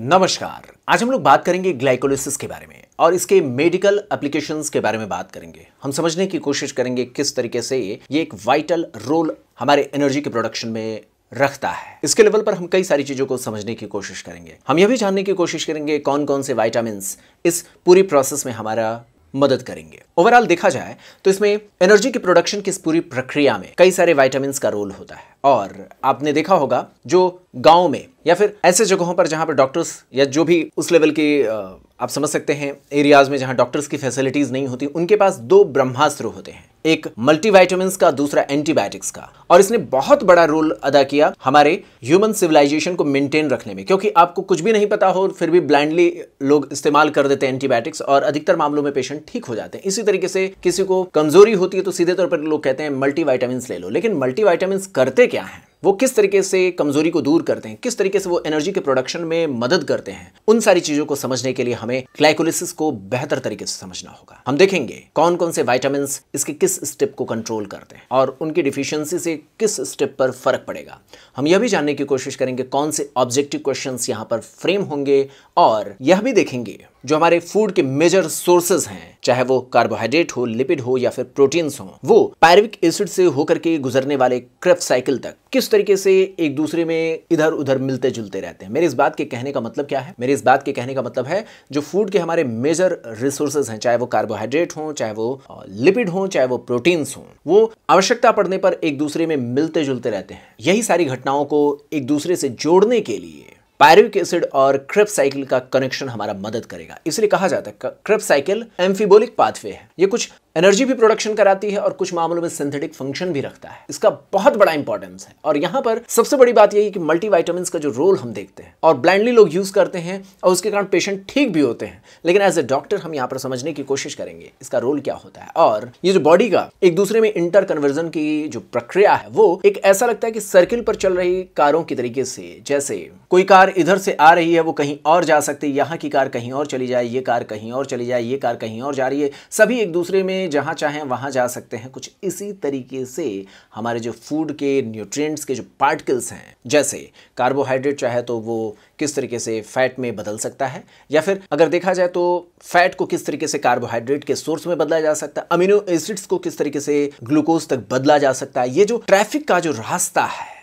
नमस्कार आज हम लोग बात करेंगे ग्लाइकोलिसिस के बारे में और इसके मेडिकल एप्लीकेशंस के बारे में बात करेंगे हम समझने की कोशिश करेंगे किस तरीके से ये एक वाइटल रोल हमारे एनर्जी के प्रोडक्शन में रखता है इसके लेवल पर हम कई सारी चीजों को समझने की कोशिश करेंगे हम यह भी जानने की कोशिश करेंगे कौन कौन से वाइटामिन इस पूरी प्रोसेस में हमारा मदद करेंगे ओवरऑल देखा जाए तो इसमें एनर्जी की प्रोडक्शन की इस पूरी प्रक्रिया में कई सारे वाइटामिन का रोल होता है और आपने देखा होगा जो गांव में या फिर ऐसे जगहों पर जहां पर डॉक्टर्स या जो भी उस लेवल के आप समझ सकते हैं एरियाज में जहां डॉक्टर्स की फैसिलिटीज नहीं होती उनके पास दो ब्रह्मास्त्र होते हैं एक मल्टीवाइटामिन का दूसरा एंटीबायोटिक्स का और इसने बहुत बड़ा रोल अदा किया हमारे ह्यूमन सिविलाइजेशन को मेंटेन रखने में क्योंकि आपको कुछ भी नहीं पता हो फिर भी ब्लाइंडली लोग इस्तेमाल कर देते हैं एंटीबायोटिक्स और अधिकतर मामलों में पेशेंट ठीक हो जाते हैं इसी तरीके से किसी को कमजोरी होती है तो सीधे तौर पर लोग कहते हैं मल्टीवाइटामिन ले लो लेकिन मल्टीवाइटामिन करते क्या है वो किस तरीके से कमजोरी को दूर करते हैं किस तरीके से वो एनर्जी के प्रोडक्शन में मदद करते हैं उन सारी चीजों को समझने के लिए हमें ग्लाइकोलिसिस को बेहतर तरीके से समझना होगा हम देखेंगे कौन कौन से वाइटामिन इसके किस स्टेप को कंट्रोल करते हैं और उनकी डिफिशियंसी से किस स्टेप पर फर्क पड़ेगा हम यह भी जानने की कोशिश करेंगे कौन से ऑब्जेक्टिव क्वेश्चन यहाँ पर फ्रेम होंगे और यह भी देखेंगे जो हमारे फूड के मेजर सोर्सेज हैं चाहे वो कार्बोहाइड्रेट हो लिपिड हो या फिर प्रोटीन्स हो वो पैरविक एसिड से होकर के गुजरने वाले क्रेफ साइकिल तक किस तरीके से एक दूसरे में इधर उधर मिलते जुलते रहते हैं मेरे इस बात के कहने का मतलब क्या है मेरे इस बात के कहने का मतलब है जो फूड के हमारे मेजर रिसोर्सेज हैं चाहे वो कार्बोहाइड्रेट हो चाहे वो लिपिड हो चाहे वो प्रोटीन्स हो वो आवश्यकता पड़ने पर एक दूसरे में मिलते जुलते रहते हैं यही सारी घटनाओं को एक दूसरे से जोड़ने के लिए पायरिक एसिड और क्रिप साइकिल का कनेक्शन हमारा मदद करेगा इसलिए कहा जाता है क्रिप साइकिल एम्फीबोलिक पाथवे है ये कुछ एनर्जी भी प्रोडक्शन कराती है और कुछ मामलों में सिंथेटिक फंक्शन भी रखता है इसका बहुत बड़ा इंपॉर्टेंस है और यहां पर सबसे बड़ी बात यही कि मल्टीवाइटामिन का जो रोल हम देखते हैं और ब्लाइंडली लोग यूज करते हैं और उसके कारण पेशेंट ठीक भी होते हैं लेकिन एज ए डॉक्टर हम यहां पर समझने की कोशिश करेंगे इसका रोल क्या होता है और ये जो बॉडी का एक दूसरे में इंटर कन्वर्जन की जो प्रक्रिया है वो एक ऐसा लगता है कि सर्किल पर चल रही कारों की तरीके से जैसे कोई कार इधर से आ रही है वो कहीं और जा सकती है यहाँ की कार कहीं और चली जाए ये कार कहीं और चली जाए ये कार कहीं और जा रही है सभी एक दूसरे में में जहाँ चाहें वहाँ जा सकते हैं कुछ इसी तरीके से हमारे जो फूड के न्यूट्रिएंट्स के जो पार्टिकल्स हैं जैसे कार्बोहाइड्रेट चाहे तो वो किस तरीके से फैट में बदल सकता है या फिर अगर देखा जाए तो फैट को किस तरीके से कार्बोहाइड्रेट के सोर्स में बदला जा सकता है अमीनो एसिड्स को किस तरीके से ग्लूकोज तक बदला जा सकता है ये जो ट्रैफिक का जो रास्ता है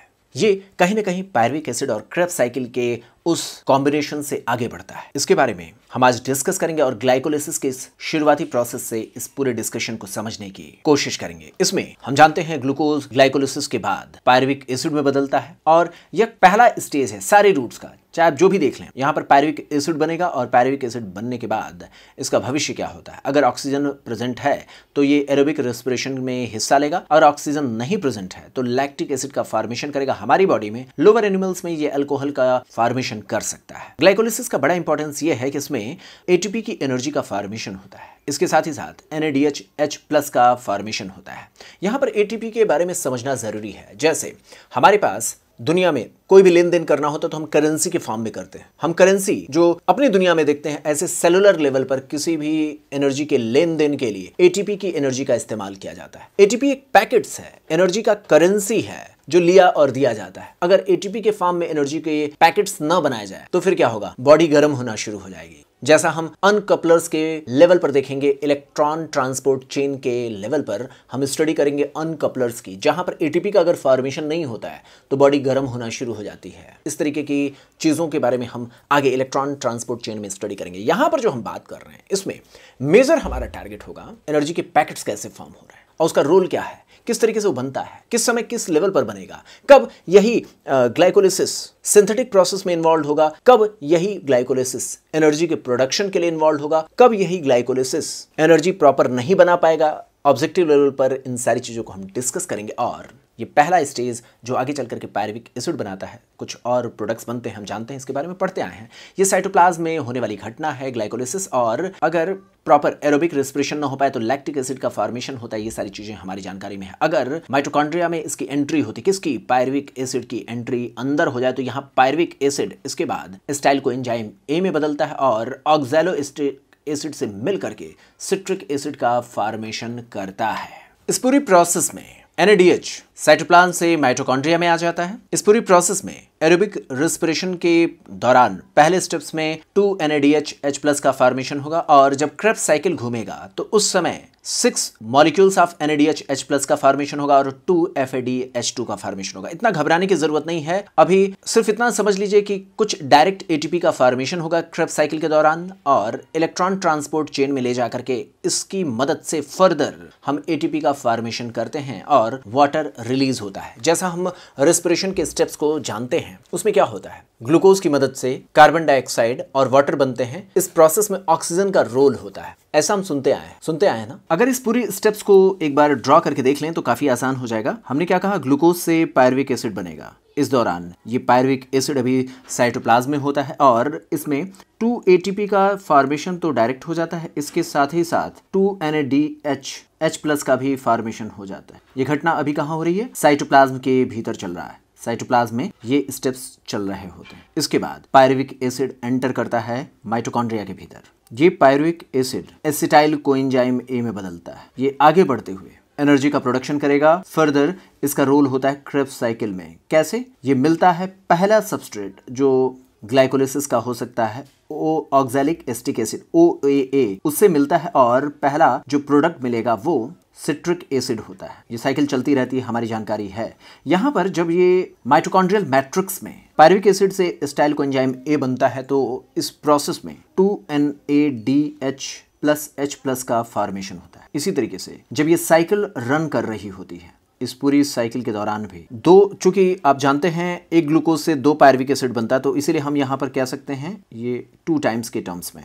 ये कहीं ना कहीं पैरविक एसिड और क्रेप साइकिल के उस कॉम्बिनेशन से आगे बढ़ता है इसके बारे में हम आज डिस्कस करेंगे और ग्लाइकोलिसिस के इस शुरुआती प्रोसेस से इस पूरे डिस्कशन को समझने की कोशिश करेंगे इसमें हम जानते हैं ग्लूकोज ग्लाइकोलिसिस के बाद पायरविक एसिड में बदलता है और यह पहला स्टेज है सारे रूट्स का चाहे आप जो भी देख लें यहाँ पर पैरविक एसिड बनेगा और पैरविक एसिड बनने के बाद इसका भविष्य क्या होता है अगर ऑक्सीजन प्रेजेंट है तो ये एरोबिक रेस्पिरेशन में हिस्सा लेगा और ऑक्सीजन नहीं प्रेजेंट है तो लैक्टिक एसिड का फॉर्मेशन करेगा हमारी बॉडी में लोअर एनिमल्स में ये अल्कोहल का फॉर्मेशन कर सकता है ग्लाइकोलिसिस का बड़ा इंपॉर्टेंस ये है कि इसमें ए की एनर्जी का फॉर्मेशन होता है इसके साथ ही साथ एन एच प्लस का फॉर्मेशन होता है यहाँ पर ए के बारे में समझना ज़रूरी है जैसे हमारे पास दुनिया में कोई भी लेन देन करना होता तो, है तो हम करेंसी के फॉर्म में करते हैं हम करेंसी जो अपनी दुनिया में देखते हैं ऐसे सेलुलर लेवल पर किसी भी एनर्जी के लेन देन के लिए एटीपी की एनर्जी का इस्तेमाल किया जाता है एटीपी एक पैकेट्स है एनर्जी का करेंसी है जो लिया और दिया जाता है अगर एटीपी के फॉर्म में एनर्जी के पैकेट्स न बनाए जाए तो फिर क्या होगा बॉडी गर्म होना शुरू हो जाएगी जैसा हम अनकपलर्स के लेवल पर देखेंगे इलेक्ट्रॉन ट्रांसपोर्ट चेन के लेवल पर हम स्टडी करेंगे अनकपलर्स की जहां पर एटीपी का अगर फॉर्मेशन नहीं होता है तो बॉडी गर्म होना शुरू हो जाती है इस तरीके की चीज़ों के बारे में हम आगे इलेक्ट्रॉन ट्रांसपोर्ट चेन में स्टडी करेंगे यहां पर जो हम बात कर रहे हैं इसमें मेजर हमारा टारगेट होगा एनर्जी के पैकेट्स कैसे फॉर्म हो रहे हैं और उसका रोल क्या है किस तरीके से वो बनता है किस समय किस लेवल पर बनेगा कब यही ग्लाइकोलिसिस सिंथेटिक प्रोसेस में इन्वॉल्व होगा कब यही ग्लाइकोलिसिस एनर्जी के प्रोडक्शन के लिए इन्वॉल्व होगा कब यही ग्लाइकोलिसिस एनर्जी प्रॉपर नहीं बना पाएगा ऑब्जेक्टिव लेवल पर इन सारी चीज़ों को हम डिस्कस करेंगे और ये पहला स्टेज जो आगे चल करके पैरविक एसिड बनाता है कुछ और प्रोडक्ट्स बनते हैं हम जानते हैं इसके बारे में पढ़ते आए हैं ये साइटोप्लाज में होने वाली घटना है ग्लाइकोलिसिस और अगर प्रॉपर एरोबिक रेस्पिरेशन ना हो पाए तो लैक्टिक एसिड का फॉर्मेशन होता है ये सारी चीजें हमारी जानकारी में है अगर माइटोकॉन्ड्रिया में इसकी एंट्री होती किसकी पायरविक एसिड की एंट्री अंदर हो जाए तो यहाँ पायरविक एसिड इसके बाद स्टाइल को एंजाइम ए में बदलता है और ऑक्जेलो एसिड से मिल करके सिट्रिक एसिड का फॉर्मेशन करता है इस पूरी प्रोसेस में एनएडीएच साइटोप्लान से माइटोकॉन्ड्रिया में आ जाता है इस पूरी प्रोसेस में एरोबिक रेस्पिरेशन के दौरान पहले स्टेप्स में टू एन एच प्लस का फॉर्मेशन होगा और जब क्रेप साइकिल घूमेगा तो उस समय six molecules of N H plus का फॉर्मेशन होगा और टू एफ एच टू का फॉर्मेशन होगा इतना घबराने की जरूरत नहीं है अभी सिर्फ इतना समझ लीजिए कि कुछ डायरेक्ट एटीपी का फॉर्मेशन होगा क्रेप साइकिल के दौरान और इलेक्ट्रॉन ट्रांसपोर्ट चेन में ले जाकर के इसकी मदद से फर्दर हम एटीपी का फॉर्मेशन करते हैं और वाटर रिलीज होता है जैसा हम रेस्पिरेशन के स्टेप्स को जानते हैं उसमें क्या होता है ग्लूकोज की मदद से कार्बन डाइऑक्साइड और वाटर बनते हैं इस प्रोसेस में ऑक्सीजन का रोल होता है ऐसा हम सुनते आए हैं सुनते आए हैं ना अगर इस पूरी स्टेप्स को एक बार ड्रॉ करके देख लें तो काफी आसान हो जाएगा हमने क्या कहा ग्लूकोज से पायरविक एसिड बनेगा इस दौरान ये पायरविक एसिड अभी साइटोप्लाज्म में होता है और इसमें 2 एटीपी का फॉर्मेशन तो डायरेक्ट हो जाता है इसके साथ ही साथ 2 एन एच प्लस का भी फॉर्मेशन हो जाता है ये घटना अभी कहाँ हो रही है साइटोप्लाज्म के भीतर चल रहा है साइटोप्लाज्म में ये स्टेप्स चल रहे होते हैं इसके बाद पायरविक एसिड एंटर करता है माइटोकॉन्ड्रिया के भीतर ये pyruvic acid acetyl coenzyme A में बदलता है ये आगे बढ़ते हुए एनर्जी का प्रोडक्शन करेगा फर्दर इसका रोल होता है क्रेप साइकिल में कैसे ये मिलता है पहला सबस्ट्रेट जो ग्लाइकोलिसिस का हो सकता है O oxalic acetic acid O A A उससे मिलता है और पहला जो प्रोडक्ट मिलेगा वो सिट्रिक एसिड होता है ये साइकिल चलती रहती है हमारी जानकारी है यहाँ पर जब ये माइटोकॉन्ड्रियल मैट्रिक्स में पायरविक एसिड से स्टाइल को एंजाइम ए बनता है तो इस प्रोसेस में two N A D H plus H plus का फॉर्मेशन होता है इसी तरीके से जब ये साइकिल रन कर रही होती है इस पूरी साइकिल के दौरान भी दो चूंकि आप जानते हैं एक ग्लूकोज से दो पायरविक एसिड बनता है तो इसीलिए हम यहाँ पर कह सकते हैं ये टू टाइम्स के टर्म्स में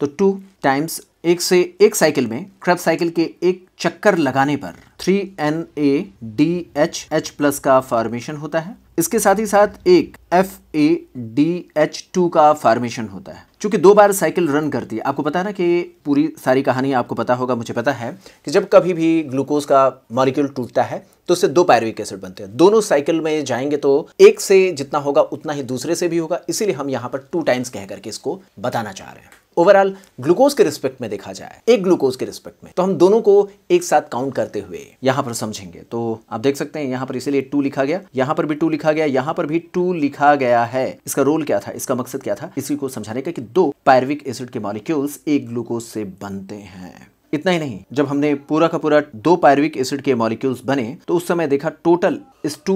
तो टू टाइम्स एक से एक साइकिल में क्रब साइकिल के एक चक्कर लगाने पर three N A D H H plus का फॉर्मेशन होता है इसके साथ ही साथ एक F A D H two का फॉर्मेशन होता है चूंकि दो बार साइकिल रन करती है आपको पता है ना कि पूरी सारी कहानी आपको पता होगा मुझे पता है कि जब कभी भी ग्लूकोज का मॉलिक्यूल टूटता है तो उससे दो पैरविक एसिड बनते हैं दोनों साइकिल में जाएंगे तो एक से जितना होगा उतना ही दूसरे से भी होगा इसीलिए हम यहाँ पर टू टाइम्स कह करके इसको बताना चाह रहे हैं ओवरऑल ग्लूकोज के रिस्पेक्ट में देखा जाए एक ग्लूकोज के रिस्पेक्ट में तो हम दोनों को एक साथ काउंट करते हुए यहां पर समझेंगे तो आप देख सकते हैं यहां पर इसीलिए टू लिखा गया यहां पर भी टू लिखा गया यहां पर भी टू लिखा गया है इसका रोल क्या था इसका मकसद क्या था इसी को समझाने का कि दो पायरविक एसिड के मॉलिक्यूल्स एक ग्लूकोज से बनते हैं इतना ही नहीं जब हमने पूरा का पूरा दो पायरविक एसिड के मॉलिक्यूल्स बने तो उस समय देखा टोटल इस two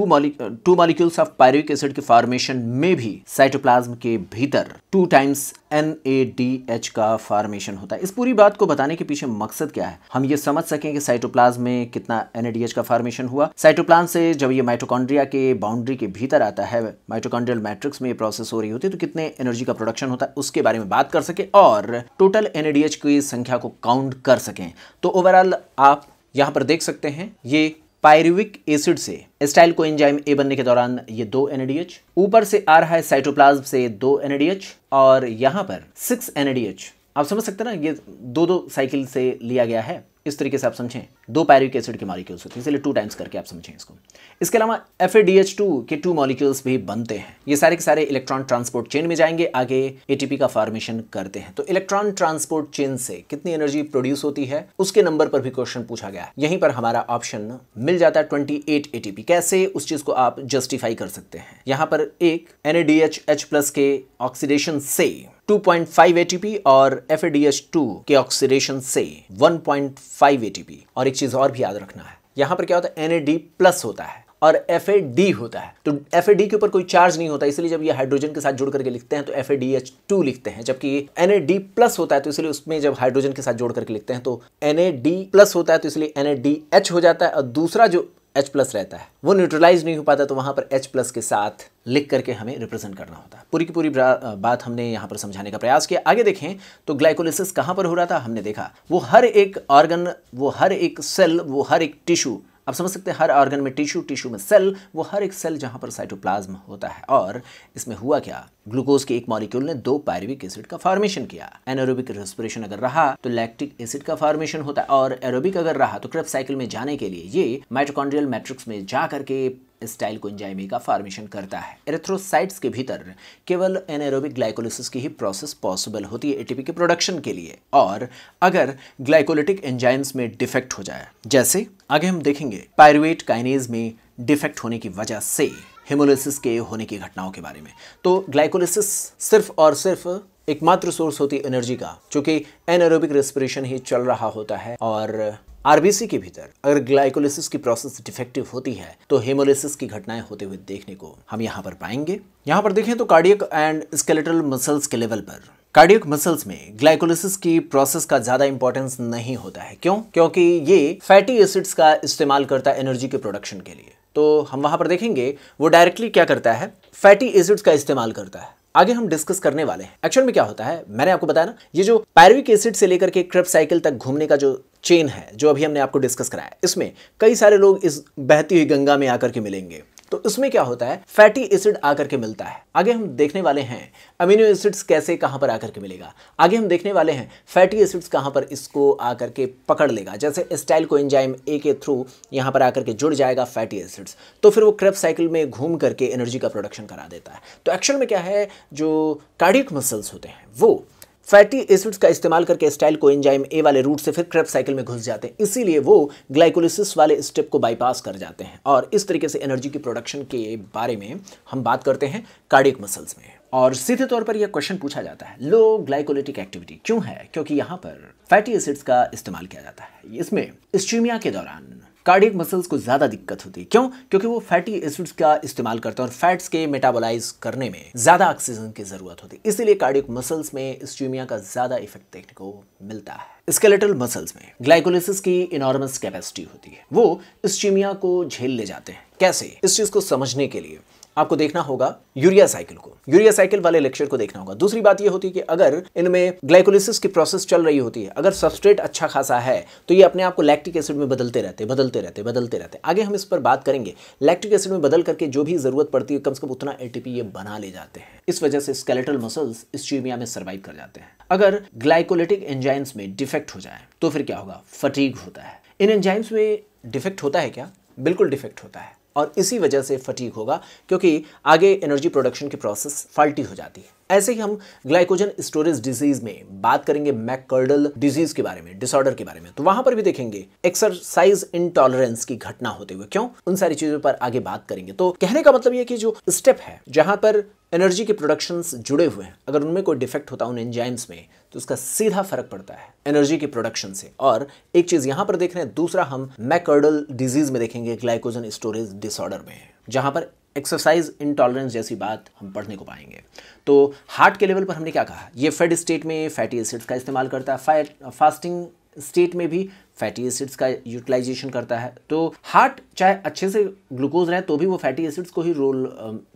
two molecules of pyruvic acid के फॉर्मेशन में भी साइटोप्लाज्म के भीतर two times N A D H का फार्मेशन होता है इस पूरी बात को बताने के पीछे मकसद क्या है हम ये समझ सकें कि साइटोप्लाज्म में कितना एन ए डी एच का फार्मेशन हुआ साइटोप्लाज्म से जब ये माइटोकॉन्ड्रिया के बाउंड्री के भीतर आता है माइटोकॉन्ड्रियल मैट्रिक्स में ये प्रोसेस हो रही होती है तो कितने एनर्जी का प्रोडक्शन होता है उसके बारे में बात कर सके और total N A D H की संख्या को काउंट कर सकें तो ओवरऑल आप यहाँ पर देख सकते हैं ये पायरुविक एसिड से स्टाइल को एंजाइम ए बनने के दौरान ये दो एनएडीएच ऊपर से आ रहा है साइटोप्लाज्म से दो एनएडीएच और यहां पर सिक्स एनएडीएच आप समझ सकते हैं ना ये दो दो साइकिल से लिया गया है इस तरीके से आप समझें दो पैरिक एसिड के मॉलिक्यूल्स होते हैं इसलिए टू टाइम्स करके आप समझें इसको इसके अलावा एफ के टू मॉलिक्यूल्स भी बनते हैं ये सारे के सारे इलेक्ट्रॉन ट्रांसपोर्ट चेन में जाएंगे आगे एटीपी का फॉर्मेशन करते हैं तो इलेक्ट्रॉन ट्रांसपोर्ट चेन से कितनी एनर्जी प्रोड्यूस होती है उसके नंबर पर भी क्वेश्चन पूछा गया यहीं पर हमारा ऑप्शन मिल जाता है ट्वेंटी एट कैसे उस चीज को आप जस्टिफाई कर सकते हैं यहां पर एक एनएडीएच प्लस के ऑक्सीडेशन से 2.5 ATP और FADH2 के ऑक्सीडेशन से 1.5 ATP और एक चीज और भी याद रखना है यहां पर क्या होता है NAD+ होता है और FAD होता है तो FAD के ऊपर कोई चार्ज नहीं होता इसलिए जब ये हाइड्रोजन के साथ जोड़ करके लिखते हैं तो FADH2 लिखते हैं जबकि NAD+ होता है तो इसलिए उसमें जब हाइड्रोजन के साथ जोड़ करके लिखते हैं तो NAD+ होता है तो इसलिए NADH हो जाता है और दूसरा जो एच प्लस रहता है वो न्यूट्रलाइज नहीं हो पाता तो वहाँ पर एच प्लस के साथ लिख करके हमें रिप्रेजेंट करना होता है पूरी की पूरी बात हमने यहाँ पर समझाने का प्रयास किया आगे देखें तो ग्लाइकोलिसिस कहाँ पर हो रहा था हमने देखा वो हर एक ऑर्गन वो हर एक सेल वो हर एक टिश्यू आप समझ सकते हैं हर ऑर्गन में टिश्यू टिश्यू में सेल वो हर एक सेल जहां पर साइटोप्लाज्म होता है और इसमें हुआ क्या ग्लूकोज के एक मॉलिक्यूल ने दो पायरविक एसिड का फॉर्मेशन किया एनोरोबिक रेस्पिरेशन अगर रहा तो लैक्टिक एसिड का फॉर्मेशन होता है और एरोबिक अगर रहा तो क्रेप साइकिल में जाने के लिए ये माइट्रोकॉन्ड्रियल मैट्रिक्स में जा करके स्टाइल कोंजाइमी का फॉर्मेशन करता है एरेथ्रोसाइट्स के भीतर केवल एनारोबिक ग्लाइकोलिसिस की ही प्रोसेस पॉसिबल होती है एटीपी के प्रोडक्शन के लिए और अगर ग्लाइकोलिटिक एंजाइम्स में डिफेक्ट हो जाए जैसे आगे हम देखेंगे पायरुवेट काइनेज में डिफेक्ट होने की वजह से हेमोलिसिस के होने की घटनाओं के बारे में तो ग्लाइकोलिसिस सिर्फ और सिर्फ एकमात्र सोर्स होती है एनर्जी का क्योंकि एनएरोबिक रेस्पिरेशन ही चल रहा होता है और आरबीसी के भीतर अगर ग्लाइकोलिसिस की प्रोसेस डिफेक्टिव होती है तो हेमोलिसिस की घटनाएं होते हुए देखने को हम यहाँ पर पाएंगे यहाँ पर देखें तो कार्डियक एंड स्केलेटल मसल्स के लेवल पर कार्डियक मसल्स में ग्लाइकोलिसिस की प्रोसेस का ज़्यादा इंपॉर्टेंस नहीं होता है क्यों क्योंकि ये फैटी एसिड्स का इस्तेमाल करता है एनर्जी के प्रोडक्शन के लिए तो हम वहां पर देखेंगे वो डायरेक्टली क्या करता है फैटी एसिड्स का इस्तेमाल करता है आगे हम डिस्कस करने वाले हैं एक्चुअल में क्या होता है मैंने आपको बताया ना ये जो पैरविक एसिड से लेकर के क्रेप साइकिल तक घूमने का जो चेन है जो अभी हमने आपको डिस्कस कराया इसमें कई सारे लोग इस बहती हुई गंगा में आकर के मिलेंगे तो इसमें क्या होता है फैटी एसिड आकर के मिलता है आगे हम देखने वाले हैं अमीनो एसिड्स कैसे कहां पर आकर के मिलेगा आगे हम देखने वाले हैं फैटी एसिड्स कहां पर इसको आकर के पकड़ लेगा जैसे स्टाइल को एंजाइम ए के थ्रू यहां पर आकर के जुड़ जाएगा फैटी एसिड्स तो फिर वो क्रेप साइकिल में घूम करके एनर्जी का प्रोडक्शन करा देता है तो एक्शन में क्या है जो कार्डिक मसल्स होते हैं वो फैटी एसिड्स का इस्तेमाल करके स्टाइल को एंजाइम ए वाले रूट से फिर क्रेप साइकिल में घुस जाते हैं इसीलिए वो ग्लाइकोलिसिस वाले स्टेप को बाईपास कर जाते हैं और इस तरीके से एनर्जी की प्रोडक्शन के बारे में हम बात करते हैं कार्डियक मसल्स में और सीधे तौर पर यह क्वेश्चन पूछा जाता है लो ग्लाइकोलिटिक एक्टिविटी क्यों है क्योंकि यहाँ पर फैटी एसिड्स का इस्तेमाल किया जाता है इसमें स्ट्रीमिया के दौरान कार्डियक मसल्स को ज़्यादा दिक्कत होती है क्यों क्योंकि वो फैटी एसिड्स का इस्तेमाल करते हैं और फैट्स के मेटाबोलाइज करने में ज़्यादा ऑक्सीजन की ज़रूरत होती है इसीलिए कार्डियक मसल्स में स्ट्यूमिया का ज़्यादा इफेक्ट देखने को मिलता है स्केलेटल मसल्स में ग्लाइकोलिसिस की इनॉर्मस कैपेसिटी होती है वो स्ट्यूमिया को झेल ले जाते हैं कैसे इस चीज़ को समझने के लिए आपको देखना होगा यूरिया साइकिल को यूरिया साइकिल वाले लेक्चर को देखना होगा दूसरी बात यह होती है कि अगर इनमें ग्लाइकोलिसिस की प्रोसेस चल रही होती है अगर सबस्ट्रेट अच्छा खासा है तो ये अपने आप को लैक्टिक एसिड में बदलते रहते बदलते रहते बदलते रहते आगे हम इस पर बात करेंगे लैक्टिक एसिड में बदल करके जो भी जरूरत पड़ती है कम से कम उतना एटीपी ये बना ले जाते हैं इस वजह से स्केलेटल मसल्स इस चीमिया में सर्वाइव कर जाते हैं अगर ग्लाइकोलिटिक एंजाइम्स में डिफेक्ट हो जाए तो फिर क्या होगा फटीग होता है इन एंजाइम्स में डिफेक्ट होता है क्या बिल्कुल डिफेक्ट होता है और इसी वजह से फटीक होगा क्योंकि आगे एनर्जी प्रोडक्शन की प्रोसेस फाल्टी हो जाती है ऐसे ही हम ग्लाइकोजन स्टोरेज डिजीज में बात करेंगे मैकर्डल डिजीज के बारे में डिसऑर्डर के बारे में तो वहां पर भी देखेंगे एक्सरसाइज इनटॉलरेंस की घटना होते हुए क्यों उन सारी चीजों पर आगे बात करेंगे तो कहने का मतलब यह कि जो स्टेप है जहां पर एनर्जी के प्रोडक्शंस जुड़े हुए हैं अगर उनमें कोई डिफेक्ट होता है उन एंजाइम्स में तो उसका सीधा फर्क पड़ता है एनर्जी के प्रोडक्शन से और एक चीज यहां पर देख रहे हैं दूसरा हम मैकर्डल डिजीज में देखेंगे ग्लाइकोजन स्टोरेज डिसऑर्डर में जहां पर एक्सरसाइज इंटॉलरेंस जैसी बात हम पढ़ने को पाएंगे तो हार्ट के लेवल पर हमने क्या कहा ये फेड स्टेट में फैटी एसिड्स का इस्तेमाल करता है फैट फास्टिंग स्टेट में भी फैटी एसिड्स का यूटिलाइजेशन करता है तो हार्ट चाहे अच्छे से ग्लूकोज रहे तो भी वो फैटी एसिड्स को ही रोल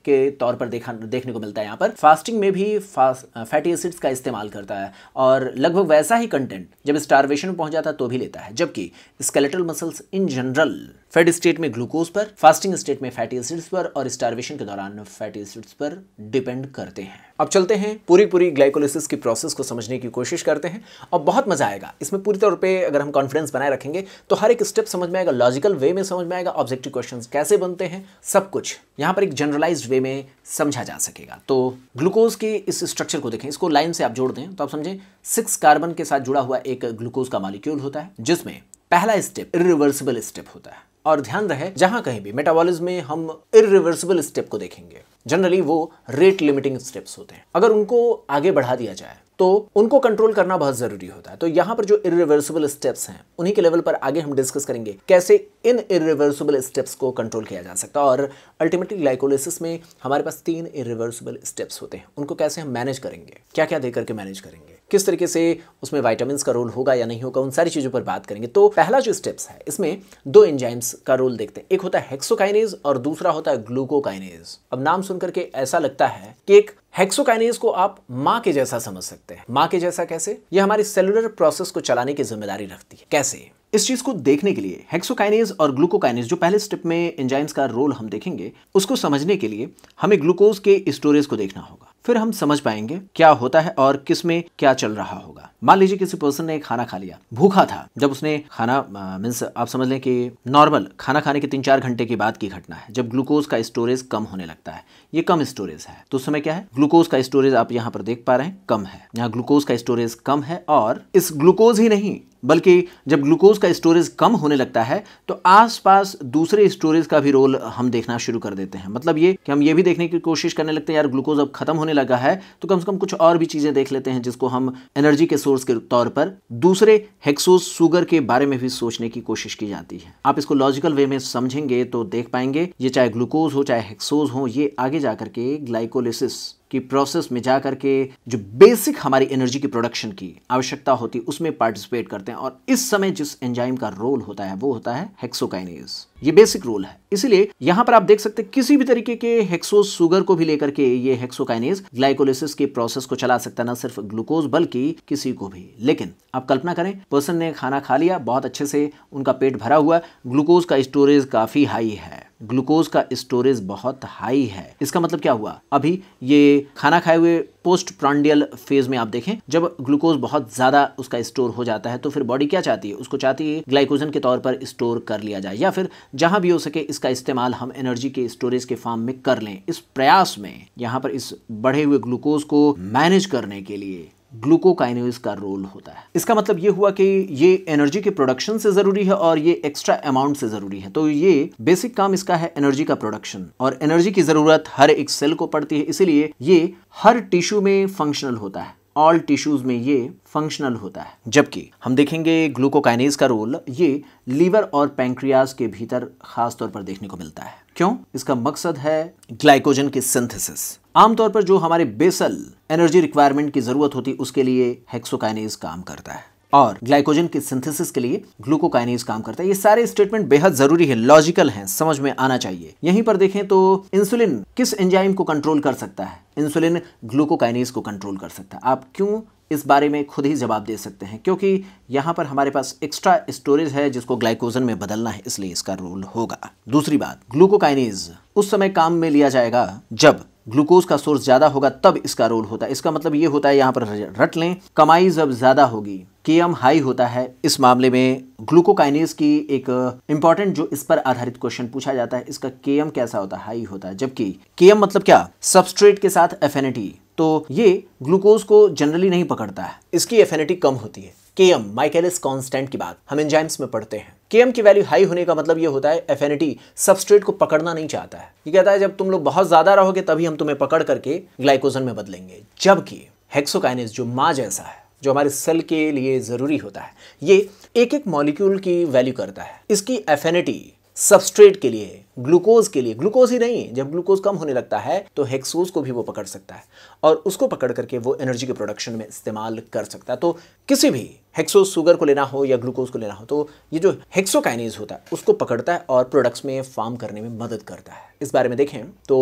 के तौर पर देखा देखने को मिलता है यहाँ पर फास्टिंग में भी फैटी एसिड्स का इस्तेमाल करता है और लगभग वैसा ही कंटेंट जब स्टारवेशन पहुंच जाता है तो भी लेता है जबकि skeletal muscles in general fed state में ग्लूकोज पर फास्टिंग स्टेट में फैटी एसिड्स पर और स्टारवेशन के दौरान फैटी एसिड्स पर डिपेंड करते हैं अब चलते हैं पूरी पूरी ग्लाइकोलिसिस की प्रोसेस को समझने की कोशिश करते हैं और बहुत मजा आएगा इसमें पूरी तौर पे अगर हम कॉन्फिडेंस बनाए रखेंगे तो हर एक स्टेप समझ में आएगा लॉजिकल वे में समझ में आएगा ऑब्जेक्टिव क्वेश्चन कैसे बनते हैं सब कुछ यहाँ पर एक जनरलाइज वे वे में समझा जा सकेगा तो ग्लूकोज के इस स्ट्रक्चर को देखें इसको लाइन से आप जोड़ दें तो आप समझें सिक्स कार्बन के साथ जुड़ा हुआ एक ग्लूकोज का मालिक्यूल होता है जिसमें पहला स्टेप इरिवर्सिबल स्टेप होता है और ध्यान रहे जहां कहीं भी मेटाबॉलिज्म में हम इरिवर्सिबल स्टेप को देखेंगे जनरली वो रेट लिमिटिंग स्टेप्स होते हैं अगर उनको आगे बढ़ा दिया जाए तो उनको कंट्रोल करना बहुत जरूरी होता है तो यहाँ पर जो इरिवर्सिबल स्टेप्स हैं उन्हीं के लेवल पर आगे हम डिस्कस करेंगे कैसे इन इरिवर्सिबल स्टेप्स को कंट्रोल किया जा सकता है और अल्टीमेटली ग्लाइकोलिसिस में हमारे पास तीन इरिवर्सिबल स्टेप्स होते हैं उनको कैसे हम मैनेज करेंगे क्या क्या देकर के मैनेज करेंगे किस तरीके से उसमें वाइटामिन का रोल होगा या नहीं होगा उन सारी चीज़ों पर बात करेंगे तो पहला जो स्टेप्स है इसमें दो एंजाइम्स का रोल देखते हैं एक होता है हेक्सोकाइनेज और दूसरा होता है ग्लूकोकाइनेज अब नाम सुनकर के ऐसा लगता है कि एक हेक्सोकाइनेज को आप माँ के जैसा समझ सकते हैं माँ के जैसा कैसे ये हमारी सेलुलर प्रोसेस को चलाने की जिम्मेदारी रखती है कैसे इस चीज को देखने के लिए हेक्सोकाइनेज और ग्लूकोकाइनेज जो पहले स्टेप में एंजाइम्स का रोल हम देखेंगे उसको समझने के लिए हमें ग्लूकोज के स्टोरेज को देखना होगा फिर हम समझ पाएंगे क्या होता है और किस में क्या चल रहा होगा मान लीजिए किसी पर्सन ने खाना खा लिया भूखा था जब उसने खाना मीन्स आप समझ लें कि नॉर्मल खाना खाने के तीन चार घंटे के बाद की घटना है जब ग्लूकोज का स्टोरेज कम होने लगता है ये कम स्टोरेज है तो उस समय क्या है ग्लूकोज का स्टोरेज आप यहाँ पर देख पा रहे हैं कम है यहाँ ग्लूकोज का स्टोरेज कम है और इस ग्लूकोज ही नहीं बल्कि जब ग्लूकोज का स्टोरेज कम होने लगता है तो आसपास दूसरे स्टोरेज का भी रोल हम देखना शुरू कर देते हैं मतलब ये कि हम ये भी देखने की कोशिश करने लगते हैं यार ग्लूकोज अब खत्म होने लगा है तो कम से कम कुछ और भी चीज़ें देख लेते हैं जिसको हम एनर्जी के सोर्स के तौर पर दूसरे हेक्सोज सुगर के बारे में भी सोचने की कोशिश की जाती है आप इसको लॉजिकल वे में समझेंगे तो देख पाएंगे ये चाहे ग्लूकोज हो चाहे हेक्सोज हो ये आगे जाकर के ग्लाइकोलिसिस की प्रोसेस में जा करके जो बेसिक हमारी एनर्जी की प्रोडक्शन की आवश्यकता होती है उसमें पार्टिसिपेट करते हैं और इस समय जिस एंजाइम का रोल होता है वो होता है हेक्सोकाइनेज ये बेसिक रूल है इसीलिए यहां पर आप देख सकते हैं किसी भी तरीके के हेक्सो सुगर को भी लेकर के ये हेक्सोकाइनेज ग्लाइकोलिसिस के प्रोसेस को चला सकता है ना सिर्फ ग्लूकोज बल्कि किसी को भी लेकिन आप कल्पना करें पर्सन ने खाना खा लिया बहुत अच्छे से उनका पेट भरा हुआ ग्लूकोज का स्टोरेज काफी हाई है ग्लूकोज का स्टोरेज बहुत हाई है इसका मतलब क्या हुआ अभी ये खाना खाए हुए पोस्ट प्रांडियल फेज में आप देखें जब ग्लूकोज बहुत ज्यादा उसका स्टोर हो जाता है तो फिर बॉडी क्या चाहती है उसको चाहती है ग्लाइकोजन के तौर पर स्टोर कर लिया जाए या फिर जहां भी हो सके इसका इस्तेमाल हम एनर्जी के स्टोरेज के फॉर्म में कर लें इस प्रयास में यहां पर इस बढ़े हुए ग्लूकोज को मैनेज करने के लिए ग्लूकोकाइनोज का रोल होता है इसका मतलब ये हुआ कि ये एनर्जी के प्रोडक्शन से ज़रूरी है और ये एक्स्ट्रा अमाउंट से ज़रूरी है तो ये बेसिक काम इसका है एनर्जी का प्रोडक्शन और एनर्जी की ज़रूरत हर एक सेल को पड़ती है इसीलिए ये हर टिश्यू में फंक्शनल होता है ऑल टिश्यूज में ये फंक्शनल होता है जबकि हम देखेंगे ग्लूकोकाइनेज का रोल ये लीवर और पैंक्रियाज के भीतर खास तौर पर देखने को मिलता है क्यों इसका मकसद है ग्लाइकोजन की सिंथेसिस आमतौर पर जो हमारे बेसल एनर्जी रिक्वायरमेंट की जरूरत होती उसके लिए हेक्सोकाइनेज काम करता है और ग्लाइकोजन के सिंथेसिस के लिए ग्लूकोकाइनेज काम करता है ये सारे स्टेटमेंट बेहद जरूरी है लॉजिकल हैं समझ में आना चाहिए यहीं पर देखें तो इंसुलिन किस एंजाइम को कंट्रोल कर सकता है इंसुलिन ग्लूकोकाइनेज को कंट्रोल कर सकता है आप क्यों इस बारे में खुद ही जवाब दे सकते हैं क्योंकि यहाँ पर हमारे पास एक्स्ट्रा स्टोरेज है जिसको ग्लाइकोजन में बदलना है इसलिए इसका रोल होगा दूसरी बात ग्लूकोकाइनेज उस समय काम में लिया जाएगा जब ग्लूकोज का सोर्स ज़्यादा होगा तब इसका रोल होता है इसका मतलब ये होता है यहाँ पर रट लें कमाई जब ज़्यादा होगी के एम हाई होता है इस मामले में ग्लूकोकाइनेज की एक इंपॉर्टेंट जो इस पर आधारित क्वेश्चन पूछा जाता है इसका के एम कैसा होता है हाई होता है जबकि के एम मतलब क्या सबस्ट्रेट के साथ एफेनिटी तो ये ग्लूकोज को जनरली नहीं पकड़ता है इसकी एफेनिटी कम होती है के एम माइकेलिस कॉन्स्टेंट की बात हम एंजाइम्स में पढ़ते हैं के एम की वैल्यू हाई होने का मतलब ये होता है एफेनिटी सबस्ट्रेट को पकड़ना नहीं चाहता है ये कहता है जब तुम लोग बहुत ज्यादा रहोगे तभी हम तुम्हें पकड़ करके ग्लाइकोजन में बदलेंगे जबकि हेक्सोकाइनेस जो माँ जैसा है जो हमारे सेल के लिए ज़रूरी होता है ये एक एक मॉलिक्यूल की वैल्यू करता है इसकी एफिनिटी सबस्ट्रेट के लिए ग्लूकोज के लिए ग्लूकोज ही नहीं जब ग्लूकोज कम होने लगता है तो हेक्सोज को भी वो पकड़ सकता है और उसको पकड़ करके वो एनर्जी के प्रोडक्शन में इस्तेमाल कर सकता है तो किसी भी हेक्सोज शुगर को लेना हो या ग्लूकोज को लेना हो तो ये जो हेक्सोकाइनीज होता है उसको पकड़ता है और प्रोडक्ट्स में फार्म करने में मदद करता है इस बारे में देखें तो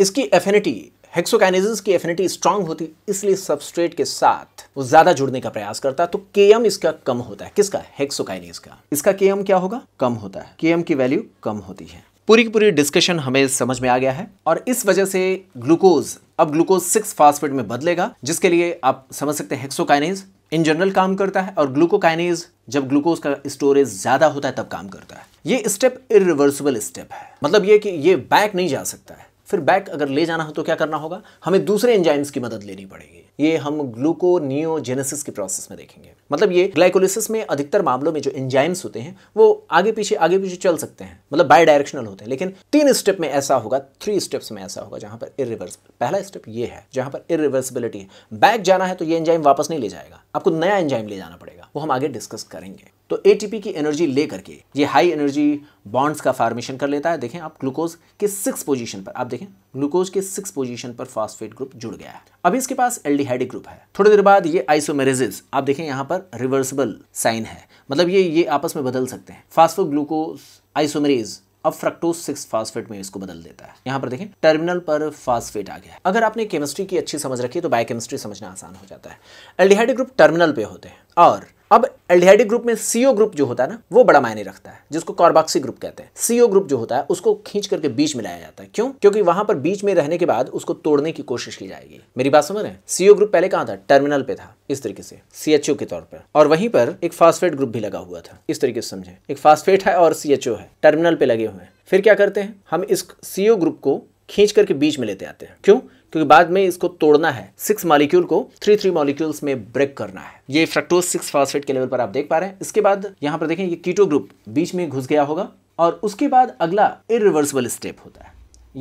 इसकी एफिनिटी हेक्सोकाइनेजिस की एफिनिटी स्ट्रांग होती इसलिए सबस्ट्रेट के साथ वो ज्यादा जुड़ने का प्रयास करता है तो एम इसका कम होता है किसका हेक्सोकाइनेज का इसका केएम क्या होगा कम होता है केएम की वैल्यू कम होती है पूरी की पूरी डिस्कशन हमें समझ में आ गया है और इस वजह से ग्लूकोज अब ग्लूकोज सिक्स फास्फेट में बदलेगा जिसके लिए आप समझ सकते हैं हेक्सोकाइनेज इन जनरल काम करता है और ग्लूकोकाइनेज जब ग्लूकोज का स्टोरेज ज्यादा होता है तब काम करता है ये स्टेप इरिवर्सिबल स्टेप है मतलब ये कि ये बैक नहीं जा सकता है फिर बैक अगर ले जाना हो तो क्या करना होगा हमें दूसरे एंजाइम्स की मदद लेनी पड़ेगी ये हम ग्लूकोनियोजेनेसिस की प्रोसेस में देखेंगे मतलब ये ग्लाइकोलिसिस में अधिकतर मामलों में जो एंजाइम्स होते हैं वो आगे पीछे आगे पीछे चल सकते हैं मतलब बाई डायरेक्शनल होते हैं लेकिन तीन स्टेप में ऐसा होगा थ्री स्टेप्स में ऐसा होगा जहां पर इरिवर्स पहला स्टेप ये है जहां पर इरिवर्सिबिलिटी है बैक जाना है तो ये एंजाइम वापस नहीं ले जाएगा आपको नया एंजाइम ले जाना पड़ेगा वो हम आगे डिस्कस करेंगे तो एटीपी की एनर्जी ले करके ये हाई एनर्जी बॉन्ड्स का फॉर्मेशन कर लेता है देखें आप ग्लूकोज के सिक्स पोजीशन पर आप देखें ग्लूकोज के सिक्स पोजीशन पर फास्फेट ग्रुप जुड़ गया है अभी इसके पास एल्डिहाइडिक ग्रुप है थोड़ी देर बाद ये आइसोमेरेजिस आप देखें यहाँ पर रिवर्सिबल साइन है मतलब ये ये आपस में बदल सकते हैं फास्फो ग्लूकोज आइसोमेरेज अब फ्रक्टोज सिक्स फास्फेट में इसको बदल देता है यहाँ पर देखें टर्मिनल पर फास्फेट आ गया है अगर आपने केमिस्ट्री की अच्छी समझ रखी है तो बायोकेमिस्ट्री समझना आसान हो जाता है एल्डिहाइडिक ग्रुप टर्मिनल पे होते हैं और अब एल्डिहाइडिक ग्रुप में सीओ ग्रुप जो होता है ना वो बड़ा मायने रखता है जिसको कार्बोक्सी ग्रुप कहते हैं सीओ ग्रुप जो होता है उसको खींच करके बीच में लाया जाता है क्यों क्योंकि वहां पर बीच में रहने के बाद उसको तोड़ने की कोशिश की जाएगी मेरी बात समझ रहे हैं सीओ ग्रुप पहले कहाँ था टर्मिनल पे था इस तरीके से सीएचओ के तौर पर और वहीं पर एक फास्फेट ग्रुप भी लगा हुआ था इस तरीके से समझे एक फास्फेट है और सीएचओ है टर्मिनल पे लगे हुए हैं फिर क्या करते हैं हम इस सीओ ग्रुप को खींच करके बीच में लेते आते हैं क्यों क्योंकि बाद में इसको तोड़ना है सिक्स मॉलिक्यूल को थ्री थ्री मॉलिक्यूल्स में ब्रेक करना है ये फ्रक्टोज सिक्स फास्फेट के लेवल पर आप देख पा रहे हैं इसके बाद यहाँ पर देखें ये कीटो ग्रुप बीच में घुस गया होगा और उसके बाद अगला इरिवर्सिबल स्टेप होता है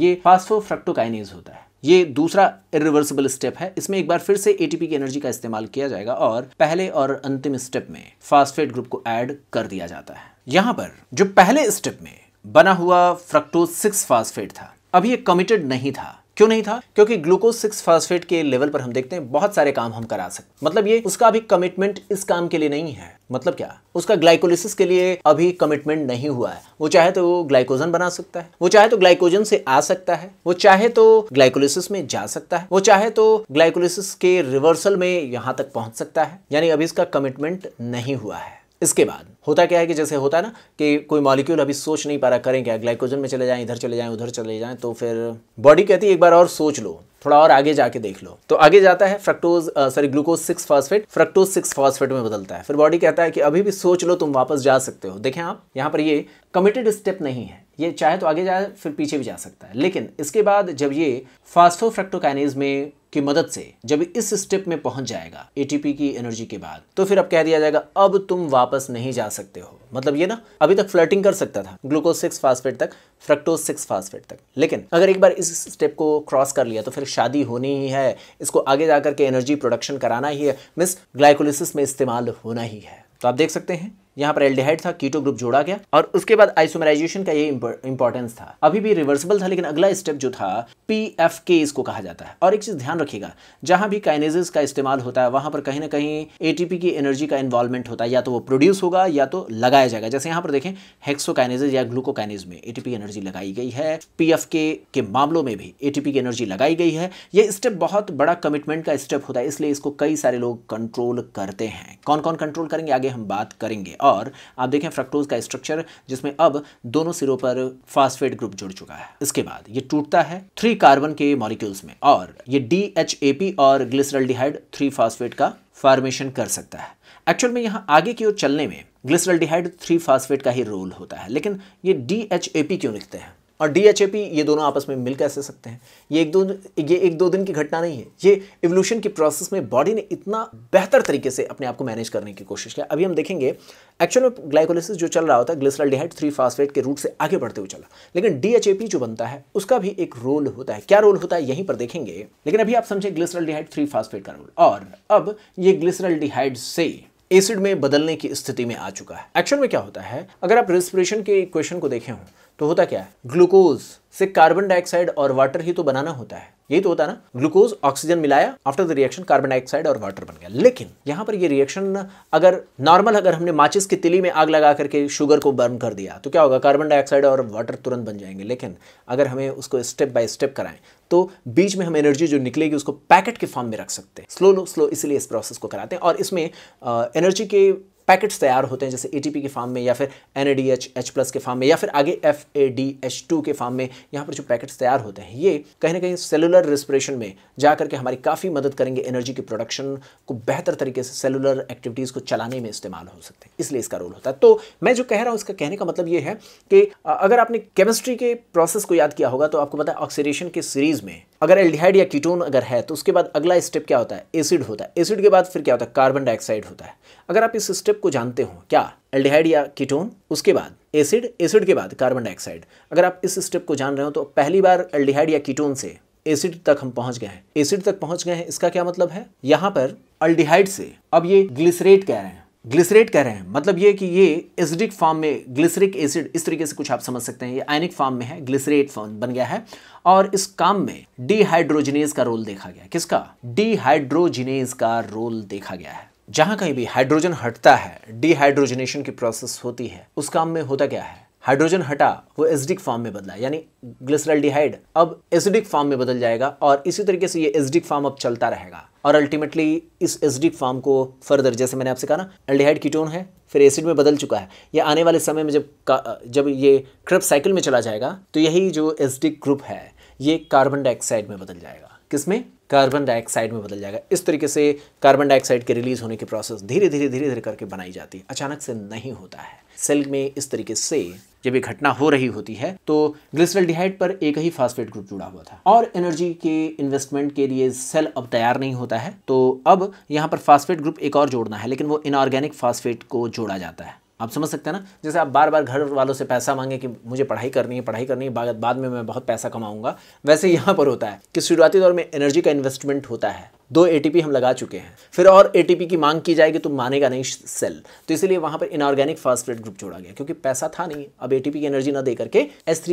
ये फास्फोफ्रक्टोकाइनेज होता है ये दूसरा इरिवर्सिबल स्टेप है इसमें एक बार फिर से एटीपी की एनर्जी का इस्तेमाल किया जाएगा और पहले और अंतिम स्टेप में फास्फेट ग्रुप को ऐड कर दिया जाता है यहां पर जो पहले स्टेप में बना हुआ फ्रक्टोज सिक्स फास्फेट था अब ये कमिटेड नहीं था क्यों नहीं था क्योंकि ग्लूकोज सिक्स फास्फेट के लेवल पर हम देखते हैं बहुत सारे काम हम करा सकते मतलब ये उसका अभी कमिटमेंट इस काम के लिए नहीं है मतलब क्या उसका ग्लाइकोलिसिस के लिए अभी कमिटमेंट नहीं हुआ है वो चाहे तो वो ग्लाइकोजन बना सकता है वो चाहे तो ग्लाइकोजन से आ सकता है वो चाहे तो ग्लाइकोलिसिस में जा सकता है वो चाहे तो ग्लाइकोलिसिस के रिवर्सल में यहां तक पहुंच सकता है यानी अभी इसका कमिटमेंट नहीं हुआ है इसके बाद होता क्या है कि जैसे होता है ना कि कोई मॉलिक्यूल अभी सोच नहीं पा रहा करें क्या ग्लाइकोजन में चले जाएं इधर चले जाएं उधर चले जाएं तो फिर बॉडी कहती है एक बार और सोच लो थोड़ा और आगे जाके देख लो तो आगे जाता है fructose sorry glucose six phosphate fructose six phosphate में बदलता है फिर बॉडी कहता है कि अभी भी सोच लो तुम वापस जा सकते हो देखें आप यहाँ पर ये कमिटेड स्टेप नहीं है ये चाहे तो आगे जाए फिर पीछे भी जा सकता है लेकिन इसके बाद जब ये फास्फोफ्रक्टोकाइनेज में की मदद से जब इस स्टेप में पहुंच जाएगा एटीपी की एनर्जी के बाद तो फिर अब कह दिया जाएगा अब तुम वापस नहीं जा सकते हो मतलब ये ना अभी तक फ्लर्टिंग कर सकता था ग्लूकोज सिक्स फास्फेट तक फ्रक्टोज सिक्स फास्फेट तक लेकिन अगर एक बार इस स्टेप को क्रॉस कर लिया तो फिर शादी होनी ही है इसको आगे जाकर के एनर्जी प्रोडक्शन कराना ही है मिस ग्लाइकोलिसिस में इस्तेमाल होना ही है तो आप देख सकते हैं यहाँ पर एल्डिहाइड था कीटो ग्रुप जोड़ा गया और उसके बाद आइसोमराइजेशन का ये इंपॉर्टेंस था अभी भी रिवर्सिबल था लेकिन अगला स्टेप जो था पी एफ के इसको कहा जाता है और एक चीज ध्यान रखिएगा जहां भी काइनेजेस का इस्तेमाल होता है वहां पर कहीं ना कहीं एटीपी की एनर्जी का इन्वॉल्वमेंट होता है या तो वो प्रोड्यूस होगा या तो लगाया जाएगा जैसे यहां पर देखें हेक्सोकाइनेजेस या ग्लूकोकाइनेज में एटीपी एनर्जी लगाई गई है पी के मामलों में भी एटीपी की एनर्जी लगाई गई है ये स्टेप बहुत बड़ा कमिटमेंट का स्टेप होता है इसलिए इसको कई सारे लोग कंट्रोल करते हैं कौन कौन कंट्रोल करेंगे आगे हम बात करेंगे और आप देखें फ्रक्टोज का स्ट्रक्चर जिसमें अब दोनों सिरों पर फास्फेट ग्रुप जुड़ चुका है इसके बाद ये टूटता है थ्री कार्बन के मॉलिक्यूल्स में और ये डी और ग्लिसरल थ्री फास्फेट का फॉर्मेशन कर सकता है एक्चुअल में यहाँ आगे की ओर चलने में ग्लिसरल थ्री फास्फेट का ही रोल होता है लेकिन ये डी क्यों लिखते हैं और डी पी ये दोनों आपस में मिल कैसे सकते हैं ये एक दो ये एक दो दिन की घटना नहीं है ये इवोल्यूशन की प्रोसेस में बॉडी ने इतना बेहतर तरीके से अपने आप को मैनेज करने की कोशिश किया अभी हम देखेंगे एक्चुअल में ग्लाइकोलिसिस जो चल रहा होता है ग्लिसरल थ्री फास्फेट के रूट से आगे बढ़ते हुए चला लेकिन डी पी जो बनता है उसका भी एक रोल होता है क्या रोल होता है यहीं पर देखेंगे लेकिन अभी आप समझें ग्लिसरल थ्री फास्फेट का रोल और अब ये ग्लिसरल से एसिड में बदलने की स्थिति में आ चुका है एक्चुअल में क्या होता है अगर आप रेस्पिरेशन के क्वेश्चन को देखें हों तो होता क्या है ग्लूकोज से कार्बन डाइऑक्साइड और वाटर ही तो बनाना होता है यही तो होता है ना ग्लूकोज ऑक्सीजन मिलाया after the reaction carbon dioxide और वाटर बन गया लेकिन यहां पर ये रिएक्शन अगर नॉर्मल अगर हमने माचिस की तिली में आग लगा करके शुगर को बर्न कर दिया तो क्या होगा कार्बन डाइऑक्साइड और वाटर तुरंत बन जाएंगे लेकिन अगर हमें उसको स्टेप बाय स्टेप कराएं तो बीच में हम एनर्जी जो निकलेगी उसको पैकेट के फॉर्म में रख सकते हैं स्लो लो स्लो इसलिए इस प्रोसेस को कराते हैं और इसमें एनर्जी के पैकेट्स तैयार होते हैं जैसे ए के फॉर्म में या फिर एन एच प्लस के फॉर्म में या फिर आगे F A D H two के फॉर्म में यहाँ पर जो पैकेट्स तैयार होते हैं ये कहीं ना कहीं सेलुलर रेस्पिरेशन में जा करके हमारी काफ़ी मदद करेंगे एनर्जी के प्रोडक्शन को बेहतर तरीके से सेलुलर एक्टिविटीज़ को चलाने में इस्तेमाल हो सकते हैं इसलिए इसका रोल होता है तो मैं जो कह रहा हूँ इसका कहने का मतलब ये है कि अगर आपने केमिस्ट्री के प्रोसेस को याद किया होगा तो आपको पता है ऑक्सीडेशन के सीरीज बॉडीज़ में अगर एल्डिहाइड या कीटोन अगर है तो उसके बाद अगला स्टेप क्या होता है एसिड होता है एसिड के बाद फिर क्या होता है कार्बन डाइऑक्साइड होता है अगर आप इस स्टेप को जानते हो क्या एल्डिहाइड या कीटोन उसके बाद एसिड एसिड के बाद कार्बन डाइऑक्साइड अगर आप इस स्टेप को जान रहे हो तो पहली बार एल्डिहाइड या कीटोन से एसिड तक हम पहुंच गए हैं एसिड तक पहुंच गए हैं इसका क्या मतलब है यहाँ पर अल्डिहाइड से अब ये ग्लिसरेट कह रहे हैं ग्लिसरेट कह रहे हैं मतलब ये कि ये एसिडिक फॉर्म में ग्लिसरिक एसिड इस तरीके से कुछ आप समझ सकते हैं ये आयनिक फॉर्म में है ग्लिसरेट फॉर्म बन गया है और इस काम में डीहाइड्रोजिनेज का रोल देखा गया किसका डिहाइड्रोजिनेस का रोल देखा गया है जहां कहीं भी हाइड्रोजन हटता है डिहाइड्रोजिनेशन की प्रोसेस होती है उस काम में होता क्या है हाइड्रोजन हटा वो एसडिक फॉर्म में बदला यानी ग्लिसरल्डिहाइड अब एसिडिक फॉर्म में बदल जाएगा और इसी तरीके से ये एसडिक फॉर्म अब चलता रहेगा और अल्टीमेटली इस एसडिक फॉर्म को फर्दर जैसे मैंने आपसे कहा ना एल्डिहाइड कीटोन है फिर एसिड में बदल चुका है ये आने वाले समय में जब जब ये क्रब साइकिल में चला जाएगा तो यही जो एसडिक ग्रुप है ये कार्बन डाइऑक्साइड में बदल जाएगा किसमें कार्बन डाइऑक्साइड में बदल जाएगा इस तरीके से कार्बन डाइऑक्साइड के रिलीज होने की प्रोसेस धीरे धीरे धीरे धीरे करके बनाई जाती है अचानक से नहीं होता है सेल में इस तरीके से जब ये घटना हो रही होती है तो ग्लिसरल डिहाइड पर एक ही फास्फेट ग्रुप जुड़ा हुआ था और एनर्जी के इन्वेस्टमेंट के लिए सेल अब तैयार नहीं होता है तो अब यहाँ पर फास्फेट ग्रुप एक और जोड़ना है लेकिन वो इनऑर्गेनिक फास्फेट को जोड़ा जाता है आप समझ सकते हैं ना जैसे आप बार बार घर वालों से पैसा मांगे कि मुझे पढ़ाई करनी है पढ़ाई करनी है बाद में मैं बहुत पैसा कमाऊंगा वैसे यहाँ पर होता है कि शुरुआती दौर में एनर्जी का इन्वेस्टमेंट होता है दो ए हम लगा चुके हैं फिर और ए की मांग की जाएगी तो मानेगा नहीं सेल तो इसलिए वहां पर इनऑर्गेनिक फास्फेट ग्रुप जोड़ा गया क्योंकि पैसा था नहीं अब ए की एनर्जी ना देकर के एस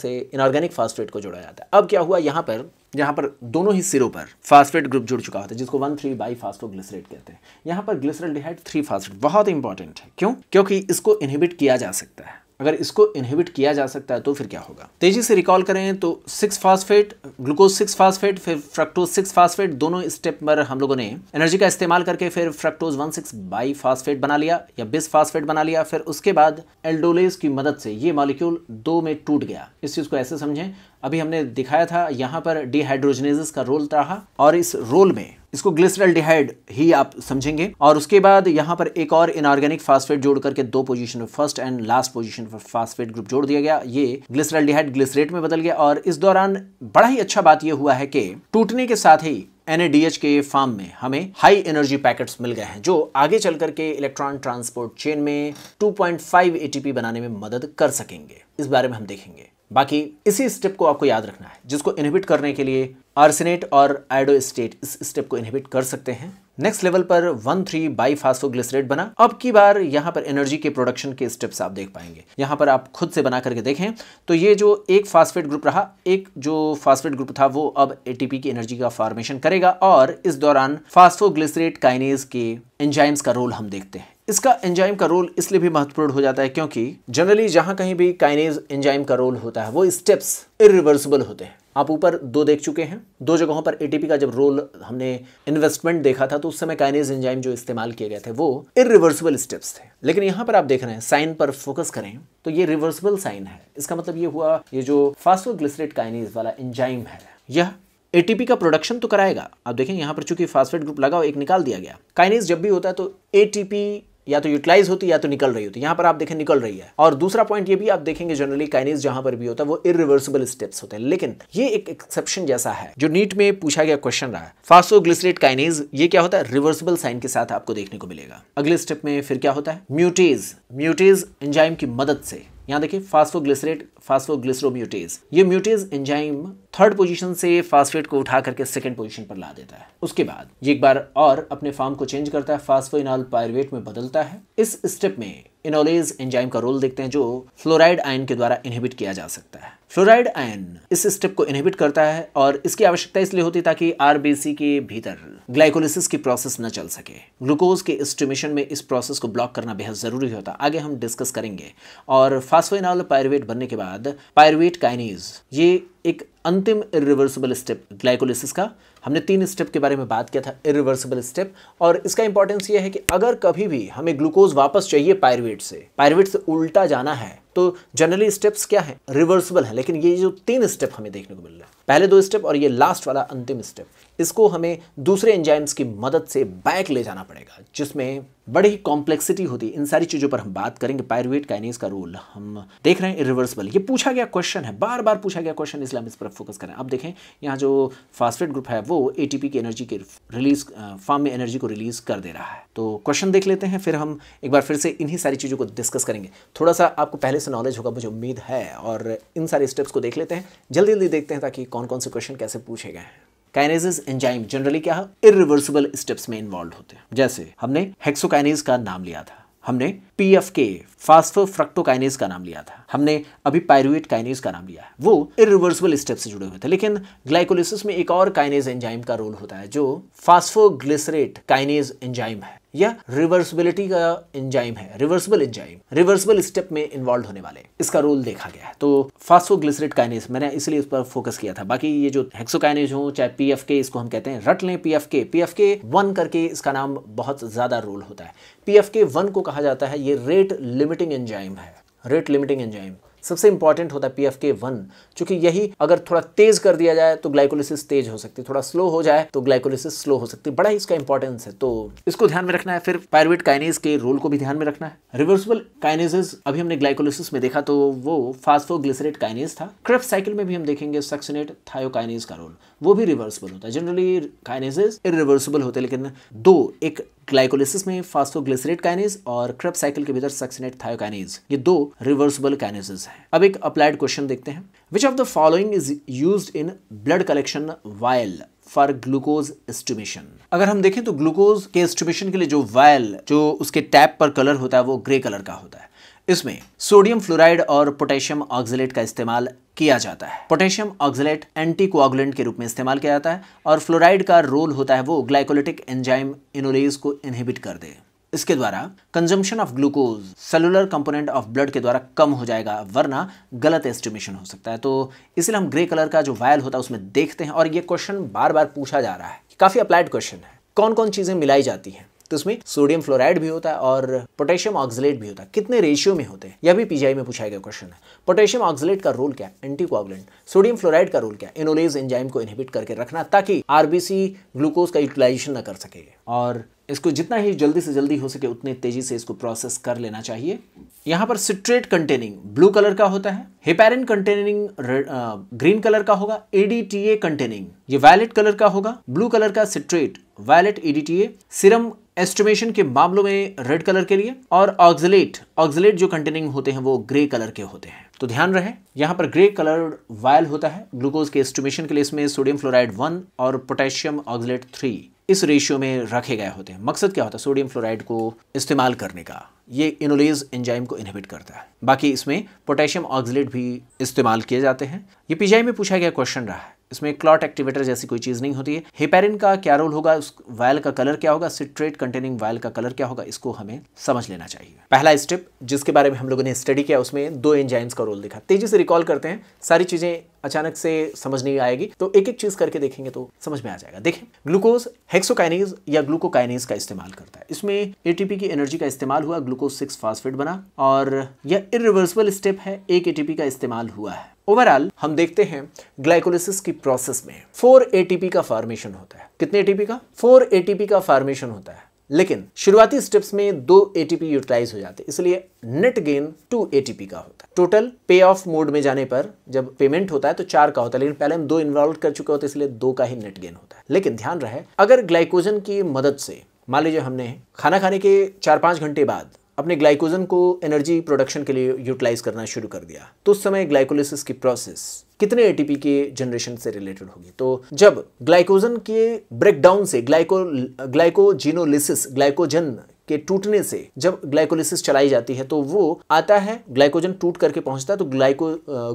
से इनऑर्गेनिक फास्फेट को जोड़ा जाता है अब क्या हुआ यहाँ पर यहाँ पर दोनों ही सिरों पर फास्फेट ग्रुप जुड़ चुका होता है जिसको वन थ्री बाई ग्लिसरेट कहते हैं यहाँ पर ग्लिसरल डिहाइड थ्री फास्फेट बहुत इंपॉर्टेंट है क्यों क्योंकि इसको इनहिबिट किया जा सकता है अगर इसको इनहिबिट किया जा सकता है तो फिर क्या होगा तेजी से रिकॉल करें तो six phosphate glucose six phosphate फिर फ्रक्टोज सिक्स फास्फेट दोनों स्टेप पर हम लोगों ने एनर्जी का इस्तेमाल करके फिर fructose one six by phosphate बना लिया या बिस फास्फेट बना लिया फिर उसके बाद एल्डोलेज की मदद से ये मॉलिक्यूल दो में टूट गया इस चीज़ को ऐसे समझें अभी हमने दिखाया था यहाँ पर डिहाइड्रोजनेजिस का रोल रहा और इस रोल में इसको डिहाइड ही आप समझेंगे और उसके बाद यहाँ पर एक और इनऑर्गेनिक फास्फेट जोड़ करके दो पोजीशन में फर्स्ट एंड लास्ट पोजीशन पर फास्फेट ग्रुप जोड़ दिया गया ये डिहाइड ग्लिसरेट में बदल गया और इस दौरान बड़ा ही अच्छा बात यह हुआ है कि टूटने के साथ ही एनएडीएच के फार्म में हमें हाई एनर्जी पैकेट्स मिल गए हैं जो आगे चल करके इलेक्ट्रॉन ट्रांसपोर्ट चेन में 2.5 एटीपी बनाने में मदद कर सकेंगे इस बारे में हम देखेंगे बाकी इसी स्टेप को आपको याद रखना है जिसको इनहिबिट करने के लिए आर्सिनेट और आइडो स्टेट इस स्टेप को इनहिबिट कर सकते हैं नेक्स्ट लेवल पर वन थ्री बाई फास्फोग्लिसरेट बना अब की बार यहाँ पर एनर्जी के प्रोडक्शन के स्टेप्स आप देख पाएंगे यहाँ पर आप खुद से बना करके देखें तो ये जो एक फास्फेट ग्रुप रहा एक जो फास्फेट ग्रुप था वो अब एटीपी की एनर्जी का फॉर्मेशन करेगा और इस दौरान फास्फोग्लिसरेट काइनेज के एंजाइम्स का रोल हम देखते हैं इसका एंजाइम का रोल इसलिए भी महत्वपूर्ण हो जाता है क्योंकि जनरली जहां कहीं भी काइनेज एंजाइम का रोल होता है वो स्टेप्स इरिवर्सिबल होते हैं आप ऊपर दो देख चुके हैं दो जगहों पर एटीपी का जब रोल हमने इन्वेस्टमेंट देखा था तो उस समय काइनेज एंजाइम जो इस्तेमाल किए गए थे वो इरिवर्सिबल स्टेप्स थे लेकिन यहां पर आप देख रहे हैं साइन पर फोकस करें तो ये रिवर्सिबल साइन है इसका मतलब ये हुआ ये जो फास्टोग्लिसरेट काइनेज वाला एंजाइम है यह एटीपी का प्रोडक्शन तो कराएगा आप देखें यहां पर चूंकि फास्फेट ग्रुप लगा एक निकाल दिया गया काइनेज जब भी होता है तो एटीपी या तो यूटिलाइज होती है या तो निकल रही होती है पर आप देखें निकल रही है और दूसरा पॉइंट ये भी आप देखेंगे जनरली काइनेज जहां पर भी होता है वो इरिवर्सिबल स्टेप्स होते हैं लेकिन ये एक एक्सेप्शन जैसा है जो नीट में पूछा गया क्वेश्चन रहा है फास्टोग्लिसरेट काइनेज ये क्या होता है रिवर्सिबल साइन के साथ आपको देखने को मिलेगा अगले स्टेप में फिर क्या होता है म्यूटेज म्यूटेज एंजाइम की मदद से यहाँ देखिए फास्फोग्लिसरेट फास्फोग्लिसरोम्यूटेज ये म्यूटेज एंजाइम थर्ड पोजीशन से फास्फेट को उठा करके सेकंड पोजीशन पर ला देता है उसके बाद ये एक बार और अपने फॉर्म को चेंज करता है फास्फोइनॉल पायरवेट में बदलता है इस स्टेप में इनोलेज एंजाइम का रोल देखते हैं जो फ्लोराइड आयन के द्वारा इनहिबिट किया जा सकता है फ्लोराइड आयन इस स्टेप को इनहिबिट करता है और इसकी आवश्यकता इसलिए होती है ताकि आरबीसी के भीतर ग्लाइकोलिसिस की प्रोसेस न चल सके ग्लूकोज के स्टिमेशन में इस प्रोसेस को ब्लॉक करना बेहद जरूरी होता है आगे हम डिस्कस करेंगे और फास्फेनॉल पायरवेट बनने के बाद पायरवेट काइनीज ये एक अंतिम रिवर्सिबल स्टेप ग्लाइकोलिसिस का हमने तीन स्टेप के बारे में बात किया था इरिवर्सिबल स्टेप और इसका इंपॉर्टेंस ये है कि अगर कभी भी हमें ग्लूकोज वापस चाहिए पायरवेट से पायरवेट से उल्टा जाना है तो जनरली स्टेप्स क्या है रिवर्सिबल है लेकिन ये जो तीन स्टेप हमें देखने को मिल रहा है पहले दो स्टेप और ये लास्ट वाला अंतिम स्टेप इसको हमें दूसरे एंजाइम्स की मदद से बैक ले जाना पड़ेगा जिसमें बड़ी ही कॉम्प्लेक्सिटी होती है इन सारी चीज़ों पर हम बात करेंगे पायरुवेट काइनेज का रोल हम देख रहे हैं इरिवर्सिबल ये पूछा गया क्वेश्चन है बार बार पूछा गया क्वेश्चन इसलिए हम इस पर फोकस करें अब देखें यहाँ जो फास्फेट ग्रुप है वो एटीपी की एनर्जी के रिलीज फार्म में एनर्जी को रिलीज कर दे रहा है तो क्वेश्चन देख लेते हैं फिर हम एक बार फिर से इन्हीं सारी चीज़ों को डिस्कस करेंगे थोड़ा सा आपको पहले थोड़े से नॉलेज होगा मुझे उम्मीद है और इन सारे स्टेप्स को देख लेते हैं जल्दी जल्दी देखते हैं ताकि कौन कौन से क्वेश्चन कैसे पूछे गए हैं काइनेजेस एंजाइम जनरली क्या है इरिवर्सिबल स्टेप्स में इन्वॉल्व होते हैं जैसे हमने हेक्सोकाइनेज का नाम लिया था हमने पी एफ के फास्फो फ्रक्टोकाइनेज का नाम लिया था हमने अभी पायरुएट काइनेज का नाम लिया है वो इरिवर्सिबल स्टेप से जुड़े हुए थे लेकिन ग्लाइकोलिसिस में एक और काइनेज एंजाइम का रोल होता है जो फास्फोग्लिसरेट काइनेज एंजाइम है या रिवर्सिबिलिटी का एंजाइम है रिवर्सिबल एंजाइम रिवर्सिबल स्टेप में इन्वॉल्व होने वाले इसका रोल देखा गया है तो फास्फोग्लिसरेट काइनेज मैंने इसलिए उस पर फोकस किया था बाकी ये जो हेक्सोकाइनेज हो चाहे पीएफके इसको हम कहते हैं रट लें P P F K F K one करके इसका नाम बहुत ज़्यादा रोल होता है पी एफ के वन को कहा जाता है ये रेट लिमिटिंग एंजाइम है रेट लिमिटिंग एंजाइम सबसे इंपॉर्टेंट होता है पी एफ के वन चूंकि यही अगर थोड़ा तेज कर दिया जाए तो ग्लाइकोलिसिस तेज हो सकती है थोड़ा स्लो हो जाए तो ग्लाइकोलिसिस स्लो हो सकती है बड़ा ही इसका इंपॉर्टेंस है तो इसको ध्यान में रखना है फिर पायरवेट काइनेज के रोल को भी ध्यान में रखना है रिवर्सिबल काइनेजेस अभी हमने ग्लाइकोलिसिस में देखा तो वो फास्फोग्लिसरेट काइनेज था क्रेफ साइकिल में भी हम देखेंगे सक्सनेट थायोकाइनेज का रोल वो भी रिवर्सिबल होता है जनरली काइनेजेस इरिवर्सिबल होते हैं लेकिन दो एक ग्लाइकोलिसिस में फास्फोग्लिसरेट काइनेज और क्रब साइकिल के भीतर सक्सिनेट थायोकाइनेज ये दो रिवर्सिबल काइनेजेस हैं अब एक अप्लाइड क्वेश्चन देखते हैं which of the following is use in blood collection vial for glucose estimation अगर हम देखें तो ग्लूकोज के एस्टिमेशन के लिए जो वायल जो उसके टैप पर कलर होता है वो ग्रे कलर का होता है इसमें सोडियम फ्लोराइड और पोटेशियम ऑक्सलेट का इस्तेमाल किया जाता है पोटेशियम ऑक्सलेट एंटी कोआगुलेंट के रूप में इस्तेमाल किया जाता है और फ्लोराइड का रोल होता है वो ग्लाइकोलिटिक एंजाइम इनोलेज को इनहिबिट कर दे इसके द्वारा consumption of glucose cellular component of blood के द्वारा कम हो जाएगा वरना गलत एस्टिमेशन हो सकता है तो इसलिए हम ग्रे कलर का जो वायल होता है उसमें देखते हैं और ये क्वेश्चन बार बार पूछा जा रहा है काफ़ी अप्लाइड क्वेश्चन है कौन कौन चीज़ें मिलाई जाती हैं तो इसमें सोडियम फ्लोराइड भी होता है और पोटेशियम ऑक्सलेट भी होता है कितने रेशियो में होते हैं यह भी पीजीआई में पूछा गया क्वेश्चन है पोटेशियम ऑक्सलेट का रोल क्या है सोडियम फ्लोराइड का रोल क्या इनोलेज एंजाइम को इनहिबिट करके रखना ताकि आरबीसी ग्लूकोज का यूटिलाइजेशन न कर सके और इसको जितना ही जल्दी से जल्दी हो सके उतने तेजी से इसको प्रोसेस कर लेना चाहिए यहां पर सिट्रेट कंटेनिंग ब्लू कलर का होता है हेपेरिन कंटेनिंग ग्रीन कलर का होगा एडीटीए कंटेनिंग ये वायलेट कलर का होगा ब्लू कलर का citrate violet EDTA serum estimation के मामलों में रेड कलर के लिए और ऑक्जिलेट ऑक्जिलेट जो कंटेनिंग होते हैं वो ग्रे कलर के होते हैं तो ध्यान रहे यहाँ पर ग्रे कलर वायल होता है ग्लूकोज के एस्टिमेशन के लिए इसमें सोडियम फ्लोराइड वन और पोटेशियम ऑक्जिलेट थ्री इस रेशियो में रखे गए होते हैं मकसद क्या होता है सोडियम फ्लोराइड को इस्तेमाल करने का ये इनोलेज एंजाइम को इनहिबिट करता है बाकी इसमें पोटेशियम ऑक्सिलेट भी इस्तेमाल किए जाते हैं ये पीजीआई में पूछा गया क्वेश्चन रहा है इसमें क्लॉट एक्टिवेटर जैसी कोई चीज़ नहीं होती है हेपेरिन का क्या रोल होगा उस वायल का कलर क्या होगा सिट्रेट कंटेनिंग वायल का कलर क्या होगा इसको हमें समझ लेना चाहिए पहला स्टेप जिसके बारे में हम लोगों ने स्टडी किया उसमें दो एंजाइम्स का रोल देखा तेजी से रिकॉल करते हैं सारी चीज़ें अचानक से समझ नहीं आएगी तो एक एक चीज़ करके देखेंगे तो समझ में आ जाएगा देखें ग्लूकोज हेक्सोकाइनेज या ग्लूकोकाइनेज का इस्तेमाल करता है इसमें एटीपी की एनर्जी का इस्तेमाल हुआ ग्लूकोज सिक्स फास्फेट बना और यह इरिवर्सिबल स्टेप है एक एटीपी का इस्तेमाल हुआ है ओवरऑल हम देखते हैं ग्लाइकोलिसिस की प्रोसेस में फोर एटीपी का फॉर्मेशन होता है कितने एटीपी का फोर एटीपी का फॉर्मेशन होता है लेकिन शुरुआती स्टेप्स में दो एटीपी यूटिलाइज हो जाते इसलिए नेट गेन टू एटीपी का होता है टोटल पे ऑफ मोड में जाने पर जब पेमेंट होता है तो चार का होता है लेकिन पहले हम दो इन्वॉल्व कर चुके होते इसलिए दो का ही नेट गेन होता है लेकिन ध्यान रहे अगर ग्लाइकोजन की मदद से मान लीजिए हमने खाना खाने के चार पाँच घंटे बाद अपने ग्लाइकोजन को एनर्जी प्रोडक्शन के लिए यूटिलाइज करना शुरू कर दिया तो उस समय ग्लाइकोलिसिस की प्रोसेस कितने एटीपी के जनरेशन से रिलेटेड होगी तो जब ग्लाइकोजन के ब्रेकडाउन से ग्लाइको ग्लाइकोजिनोलिसिस ग्लाइकोजन के टूटने से जब ग्लाइकोलिसिस चलाई जाती है तो वो आता है ग्लाइकोजन टूट करके पहुंचता है तो ग्लाइको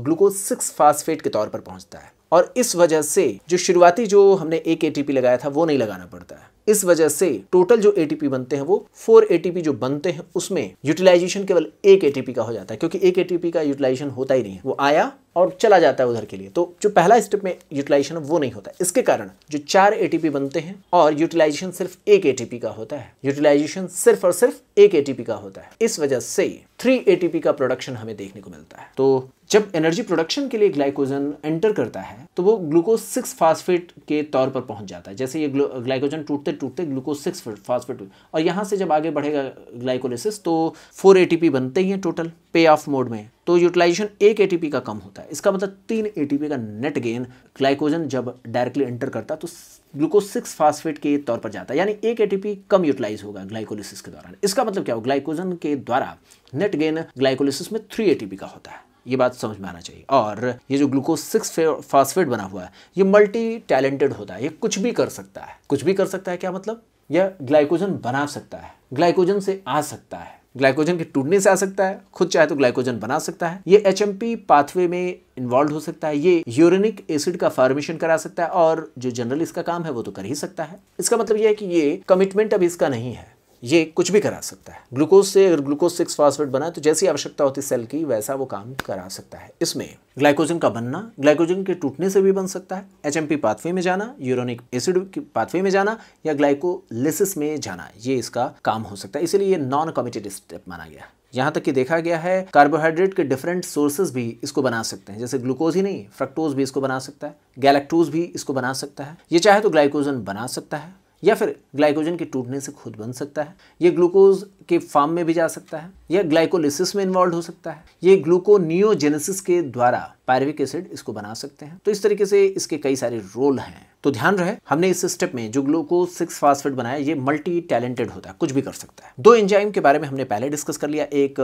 ग्लूकोज सिक्स फास्फेट के तौर पर पहुंचता है और इस वजह से जो शुरुआती जो हमने एक एटीपी लगाया था वो नहीं लगाना पड़ता है इस वजह से टोटल जो एटीपी बनते हैं वो फोर एटीपी जो बनते हैं उसमें यूटिलाइजेशन केवल एक एटीपी का हो जाता है क्योंकि एक एटीपी का यूटिलाइजेशन होता ही नहीं है वो आया और चला जाता है उधर के लिए तो जो पहला स्टेप में यूटिलाइजेशन वो नहीं होता इसके कारण जो चार एटीपी बनते हैं और यूटिलाइजेशन सिर्फ एक एटीपी का होता है यूटिलाइजेशन सिर्फ और सिर्फ एक एटीपी का होता है इस वजह से थ्री एटीपी का प्रोडक्शन हमें देखने को मिलता है तो जब एनर्जी प्रोडक्शन के लिए ग्लाइकोजन एंटर करता है तो वो ग्लूकोज सिक्स फास्फेट के तौर पर पहुंच जाता है जैसे ये ग्लाइकोजन टूटते टूटते ग्लूकोज सिक्स फास्फेट और यहाँ से जब आगे बढ़ेगा ग्लाइकोलिसिस तो फोर एटीपी बनते ही हैं टोटल पे ऑफ मोड में तो यूटिलाइजेशन एक एटीपी का कम होता है इसका मतलब तीन एटीपी का नेट गेन ग्लाइकोजन जब डायरेक्टली एंटर करता है तो ग्लूकोज सिक्स फास्फेट के तौर पर जाता है यानी एक एटीपी कम यूटिलाइज होगा ग्लाइकोलिसिस के दौरान इसका मतलब क्या हो ग्लाइकोजन के द्वारा नेट गेन ग्लाइकोलिसिस में थ्री एटीपी का होता है ये बात समझ में आना चाहिए और ये जो ग्लूकोज सिक्स फास्फेट बना हुआ है ये मल्टी टैलेंटेड होता है ये कुछ भी कर सकता है कुछ भी कर सकता है क्या मतलब यह ग्लाइकोजन बना सकता है ग्लाइकोजन से आ सकता है ग्लाइकोजन के टूटने से आ सकता है खुद चाहे तो ग्लाइकोजन बना सकता है ये एच पाथवे में इन्वॉल्व हो सकता है ये यूरिनिक एसिड का फॉर्मेशन करा सकता है और जो जनरल इसका काम है वो तो कर ही सकता है इसका मतलब यह है कि ये कमिटमेंट अब इसका नहीं है ये कुछ भी करा सकता है ग्लूकोज से अगर ग्लूकोज सिक्स फास्फेट बनाए तो जैसी आवश्यकता होती सेल की वैसा वो काम करा सकता है इसमें ग्लाइकोजन का बनना ग्लाइकोजन के टूटने से भी बन सकता है एच पाथवे में जाना यूरोनिक एसिड की पाथवे में जाना या ग्लाइकोलिसिस में जाना ये इसका काम हो सकता है इसीलिए ये नॉन कॉमिटेड स्टेप माना गया यहाँ तक कि देखा गया है कार्बोहाइड्रेट के डिफरेंट सोर्सेज भी इसको बना सकते हैं जैसे ग्लूकोज ही नहीं फ्रक्टोज भी इसको बना सकता है गैलेक्टोज भी इसको बना सकता है ये चाहे तो ग्लाइकोजन बना सकता है या फिर ग्लाइकोजन के टूटने से खुद बन सकता है यह ग्लूकोज के फार्म में भी जा सकता है यह ग्लाइकोलिसिस में इन्वॉल्व हो सकता है ये ग्लूकोनियोजेनेसिस के द्वारा पायरविक एसिड इसको बना सकते हैं तो इस तरीके से इसके कई सारे रोल हैं तो ध्यान रहे हमने इस स्टेप में जो ग्लूकोज सिक्स फास्फेट बनाया ये मल्टी टैलेंटेड होता है कुछ भी कर सकता है दो एंजाइम के बारे में हमने पहले डिस्कस कर लिया एक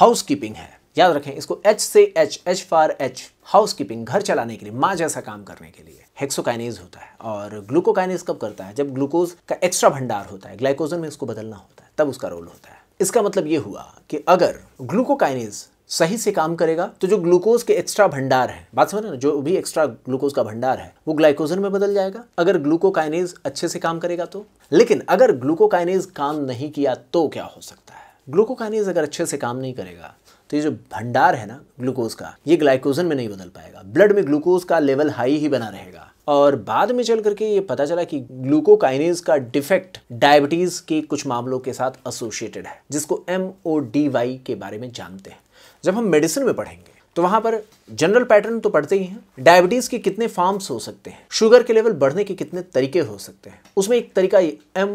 हाउस uh, कीपिंग है याद रखें इसको एच से H H for H housekeeping घर चलाने के लिए माँ जैसा काम करने के लिए हेक्सोकाइनेज होता है और ग्लूकोकाइनेज कब करता है जब ग्लूकोज का एक्स्ट्रा भंडार होता है ग्लाइकोजन में इसको बदलना होता है तब उसका रोल होता है इसका मतलब ये हुआ कि अगर ग्लूकोकाइनेज सही से काम करेगा तो जो ग्लूकोज के एक्स्ट्रा भंडार है बात समझ ना जो भी एक्स्ट्रा ग्लूकोज का भंडार है वो ग्लाइकोजन में बदल जाएगा अगर ग्लूकोकाइनेज अच्छे से काम करेगा तो लेकिन अगर ग्लूकोकाइनेज काम नहीं किया तो क्या हो सकता है ग्लूकोकाइनेज अगर अच्छे से काम नहीं करेगा तो ये जो भंडार है ना ग्लूकोज का ये ग्लाइकोजन में नहीं बदल पाएगा ब्लड में ग्लूकोज का लेवल हाई ही बना रहेगा और बाद में चल करके ये पता चला कि ग्लूकोकाइनेज का डिफेक्ट डायबिटीज के कुछ मामलों के साथ एसोसिएटेड है जिसको एम ओ डी वाई के बारे में जानते हैं जब हम मेडिसिन में पढ़ेंगे तो वहां पर जनरल पैटर्न तो पढ़ते ही हैं डायबिटीज़ के कितने फॉर्म्स हो सकते हैं शुगर के लेवल बढ़ने के कितने तरीके हो सकते हैं उसमें एक तरीका एम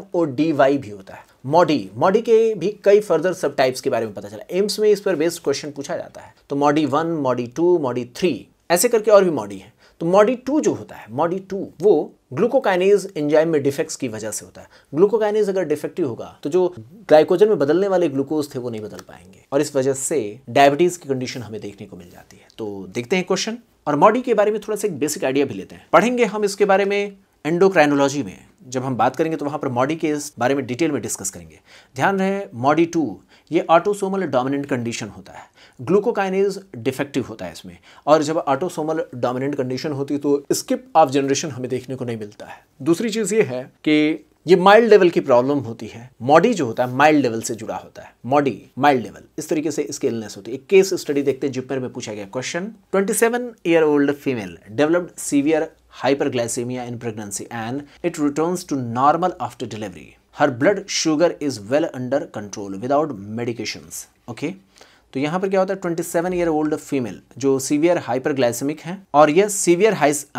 भी होता है मॉडी मॉडी के भी कई फर्दर सब टाइप्स के बारे में पता चला एम्स में इस पर बेस्ड क्वेश्चन पूछा जाता है तो MODY one MODY two MODY three ऐसे करके और भी मॉडी है तो मॉडी टू जो होता है मॉडी टू वो ग्लूकोकाइनेज एंजाइम में डिफेक्ट्स की वजह से होता है ग्लूकोकाइनेज अगर डिफेक्टिव होगा तो जो ग्लाइकोजन में बदलने वाले ग्लूकोज थे वो नहीं बदल पाएंगे और इस वजह से डायबिटीज की कंडीशन हमें देखने को मिल जाती है तो देखते हैं क्वेश्चन और मॉडी के बारे में थोड़ा सा एक बेसिक आइडिया भी लेते हैं पढ़ेंगे हम इसके बारे में एंडोक्राइनोलॉजी में जब हम बात करेंगे तो वहाँ पर मॉडी के बारे में डिटेल में डिस्कस करेंगे ध्यान रहे मॉडी टू ये ऑटोसोमल डोमिनेंट कंडीशन होता है ग्लूकोकाइनेज डिफेक्टिव होता है इसमें और जब ऑटोसोमल डोमिनेंट कंडीशन होती है तो स्किप ऑफ जनरेशन हमें देखने को नहीं मिलता है दूसरी चीज़ ये है कि ये माइल्ड लेवल की प्रॉब्लम होती है मॉडी जो होता है माइल्ड लेवल से जुड़ा होता है मॉडी माइल्ड लेवल इस तरीके से इसकी इलनेस होती है एक केस स्टडी देखते हैं जिपर में पूछा गया question 27 year old female developed severe hyperglycemia in pregnancy and it returns to normal after delivery. Her blood sugar is well under control without medications. Okay. तो यहाँ पर क्या होता है 27 ईयर ओल्ड फीमेल जो सीवियर हाइपर ग्लाइसेमिक है और यह सीवियर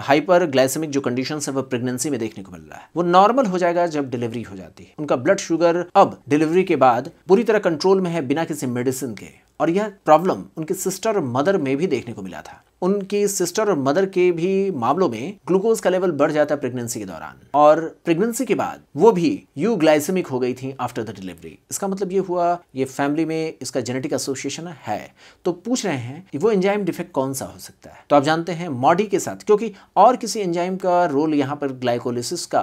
हाइपर ग्लाइसेमिक जो कंडीशन है वह प्रेगनेंसी में देखने को मिल रहा है वो नॉर्मल हो जाएगा जब डिलीवरी हो जाती है उनका ब्लड शुगर अब डिलीवरी के बाद पूरी तरह कंट्रोल में है बिना किसी मेडिसिन के और यह प्रॉब्लम उनके सिस्टर और मदर में भी देखने को मिला था उनकी सिस्टर और मदर के भी मामलों में ग्लूकोज का लेवल बढ़ जाता है प्रेगनेंसी के दौरान और प्रेगनेंसी के बाद वो भी यू ग्लाइसेमिक हो गई थी आफ्टर द डिलीवरी इसका मतलब ये हुआ ये फैमिली में इसका जेनेटिक एसोसिएशन है तो पूछ रहे हैं कि वो एंजाइम डिफेक्ट कौन सा हो सकता है तो आप जानते हैं मॉडी के साथ क्योंकि और किसी एंजाइम का रोल यहाँ पर ग्लाइकोलिसिस का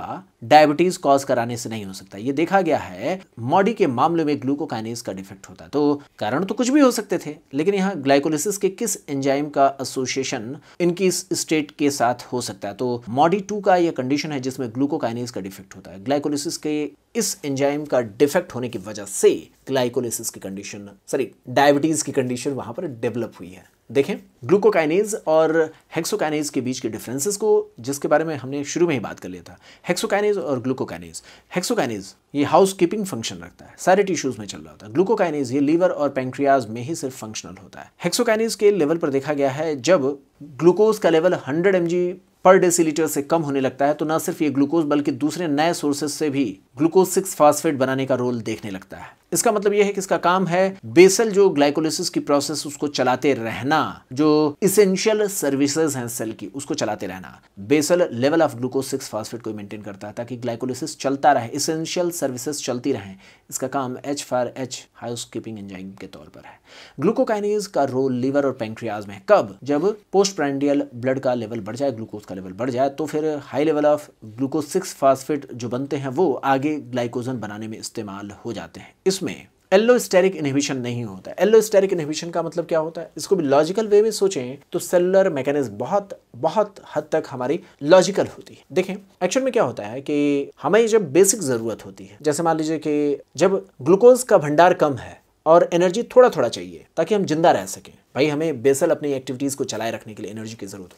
डायबिटीज कॉज कराने से नहीं हो सकता ये देखा गया है मॉडी के मामले में ग्लूकोकाइनेज का डिफेक्ट होता तो कारण तो कुछ भी हो सकते थे लेकिन यहाँ ग्लाइकोलिसिस के किस एंजाइम का एसोसिएशन इनकी स्टेट के साथ हो सकता है तो मॉडी टू का यह कंडीशन है जिसमें ग्लूकोकाइनेज का डिफेक्ट होता है ग्लाइकोलिसिस के इस एंजाइम का डिफेक्ट होने की वजह से ग्लाइकोलिसिस की कंडीशन सॉरी डायबिटीज की कंडीशन वहां पर डेवलप हुई है देखें ग्लूकोकाइनेज और हेक्सोकाइनेज के बीच के डिफरेंसेस को जिसके बारे में हमने शुरू में ही बात कर लिया था हेक्सोकाइनेज और ग्लूकोकाइनेज हेक्सोकाइनेज ये हाउस कीपिंग फंक्शन रखता है सारे टिश्यूज में चल रहा होता है ग्लूकोकाइनेज ये लीवर और पेंक्रियाज में ही सिर्फ फंक्शनल होता है हेक्सोकाइनेज के लेवल पर देखा गया है जब ग्लूकोज का level hundred M per decilitre से कम होने लगता है तो न सिर्फ ये ग्लूकोज बल्कि दूसरे नए सोर्सेज से भी ग्लूकोज सिक्स फास्फेट बनाने का रोल देखने लगता है इसका मतलब यह है कि इसका काम है बेसल जो ग्लाइकोलिसिस की प्रोसेस उसको चलाते रहना जो इसेंशियल सर्विसेज हैं सेल की उसको चलाते रहना basal level of glucose six phosphate को मेंटेन करता है ताकि ग्लाइकोलिसिस चलता रहे इसेंशियल सर्विसेज चलती रहें इसका काम H for H housekeeping enzyme के तौर पर है ग्लूकोकाइनेज का रोल लीवर और पेंक्रियाज में कब जब पोस्ट प्रांडियल ब्लड का लेवल बढ़ जाए ग्लूकोज का लेवल बढ़ जाए तो फिर high level of glucose six phosphate जो बनते हैं वो आगे ग्लाइकोजन बनाने में इस्तेमाल हो जाते हैं इसमें में एलोस्टेरिक इनहिबिशन नहीं होता है एलोस्टेरिक इनहिबिशन का मतलब क्या होता है इसको भी लॉजिकल वे में सोचें तो सेलुलर मैकेनिज्म बहुत बहुत हद तक हमारी लॉजिकल होती है देखें एक्चुअल में क्या होता है कि हमें जब बेसिक ज़रूरत होती है जैसे मान लीजिए कि जब ग्लूकोज का भंडार कम है और एनर्जी थोड़ा थोड़ा चाहिए ताकि हम जिंदा रह सकें भाई हमें बेसल अपनी एक्टिविटीज़ को चलाए रखने के लिए एनर्जी की ज़रूरत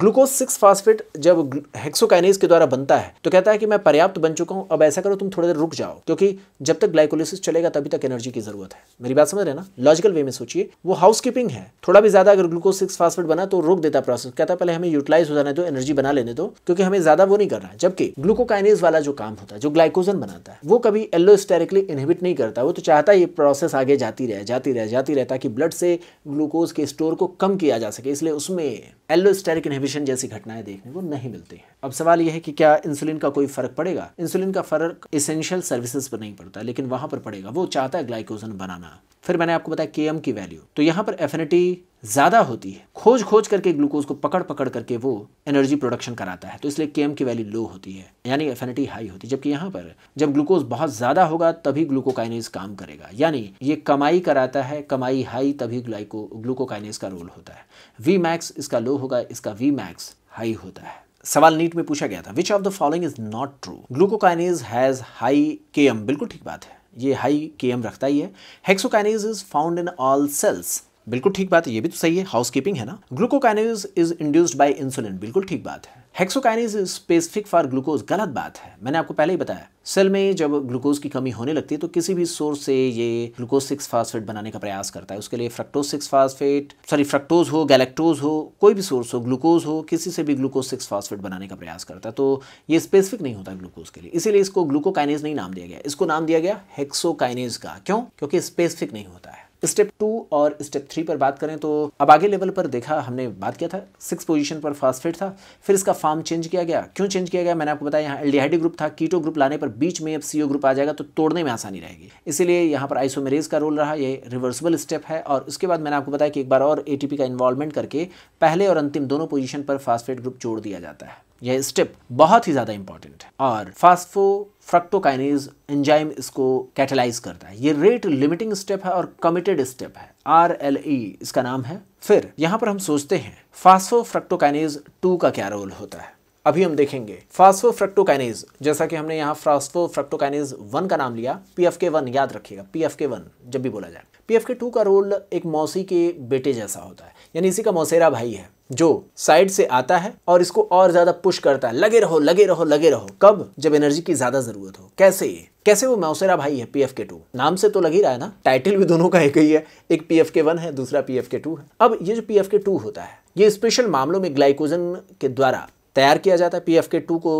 ग्लूकोज सिक्स फास्फेट जब हेक्सोकाइनेज के द्वारा बनता है तो कहता है कि मैं पर्याप्त बन चुका हूँ अब ऐसा करो तुम थोड़ी देर रुक जाओ क्योंकि जब तक ग्लाइकोलिसिस चलेगा तभी तक एनर्जी की ज़रूरत है मेरी बात समझ रहे ना लॉजिकल वे में सोचिए वो हाउस कीपिंग है थोड़ा भी ज़्यादा अगर ग्लूकोज सिक्स फास्फेट बना तो रोक देता प्रोसेस कहता पहले हमें यूटिलाइज हो जाने दो एनर्जी बना लेने दो क्योंकि हमें ज़्यादा वो नहीं करना जबकि ग्लूकोकाइनेज वाला जो काम होता है जो ग्लाइकोजन बनाता है वो कभी एल्लो स्टेरिकली इनहिबिट नहीं करता वो तो चाहता है ये प्रोसेस आगे जाती रहे जाती रहे जाती रहे ताकि ब्लड से ग्लूकोज ग्लूकोज के स्टोर को कम किया जा सके इसलिए उसमें एलोस्टेरिक इनहिबिशन जैसी घटनाएं देखने को नहीं मिलती हैं अब सवाल यह है कि क्या इंसुलिन का कोई फर्क पड़ेगा इंसुलिन का फर्क इसेंशियल सर्विसेज पर नहीं पड़ता लेकिन वहां पर पड़ेगा वो चाहता है ग्लाइकोजन बनाना फिर मैंने आपको बताया के की वैल्यू तो यहाँ पर एफिनिटी ज़्यादा होती है खोज खोज करके ग्लूकोज को पकड़ पकड़ करके वो एनर्जी प्रोडक्शन कराता है तो इसलिए के की वैल्यू लो होती है यानी एफिनिटी हाई होती है जबकि यहाँ पर जब ग्लूकोज बहुत ज़्यादा होगा तभी ग्लूकोकाइनेज काम करेगा यानी ये कमाई कराता है कमाई हाई तभी ग्लाइको ग्लूकोकाइनेज का रोल होता है वी मैक्स इसका लो होगा इसका वी मैक्स हाई होता है सवाल नीट में पूछा गया था which of the following is not true glucokinase has high K बिल्कुल ठीक बात है ये हाई के रखता ही है hexokinase is found in all cells बिल्कुल ठीक बात है ये भी तो सही है हाउसकीपिंग है ना glucokinase is induced by insulin बिल्कुल ठीक बात है हेक्सोकाइनेज स्पेसिफिक फॉर ग्लूकोज गलत बात है मैंने आपको पहले ही बताया सेल में जब ग्लूकोज की कमी होने लगती है तो किसी भी सोर्स से ये ग्लूकोज सिक्स फास्फेट बनाने का प्रयास करता है उसके लिए fructose six phosphate sorry fructose हो गैलेक्टोज हो कोई भी सोर्स हो ग्लूकोज हो किसी से भी ग्लूकोज सिक्स फास्फेट बनाने का प्रयास करता है तो ये स्पेसिफिक नहीं होता ग्लूकोज के लिए इसीलिए इसको ग्लूकोकाइनेज नहीं नाम दिया गया इसको नाम दिया गया हेक्सोकाइनेज का क्यों क्योंकि स्पेसिफिक नहीं होता है स्टेप टू और स्टेप थ्री पर बात करें तो अब आगे लेवल पर देखा हमने बात किया था सिक्स पोजीशन पर फास्फेट था फिर इसका फॉर्म चेंज किया गया क्यों चेंज किया गया मैंने आपको बताया यहाँ एल्डिहाइडी ग्रुप था कीटो ग्रुप लाने पर बीच में अब सीओ ग्रुप आ जाएगा तो तोड़ने में आसानी रहेगी इसीलिए यहाँ पर आइसोमेरेज का रोल रहा ये रिवर्सिबल स्टेप है और उसके बाद मैंने आपको बताया कि एक बार और ए का इन्वॉल्वमेंट करके पहले और अंतिम दोनों पोजिशन पर फास्फेट ग्रुप जोड़ दिया जाता है यह स्टेप बहुत ही ज़्यादा इंपॉर्टेंट है और फास्फो फ्रक्टोकाइनेज एंजाइम इसको कैटेलाइज करता है ये रेट लिमिटिंग स्टेप है और कमिटेड स्टेप है आर एल ई इसका नाम है फिर यहाँ पर हम सोचते हैं फास्फो फ्रक्टोकाइनेज टू का क्या रोल होता है अभी हम देखेंगे फास्फो फ्रक्टोकाइनेज जैसा कि हमने यहाँ फास्फो फ्रक्टोकाइनेज वन का नाम लिया पी एफ के वन याद रखिएगा पी एफ के वन जब भी बोला जाए पी एफ के टू का रोल एक मौसी के बेटे जैसा होता है यानी इसी का मौसेरा भाई है जो साइड से आता है और इसको और ज्यादा पुश करता है लगे रहो लगे रहो लगे रहो कब जब एनर्जी की ज्यादा जरूरत हो कैसे ये कैसे वो मौसेरा भाई है पी के टू नाम से तो लग ही रहा है ना टाइटल भी दोनों का एक ही है एक पी के वन है दूसरा पी के टू है अब ये जो पी के टू होता है ये स्पेशल मामलों में ग्लाइकोजन के द्वारा तैयार किया जाता है पी के टू को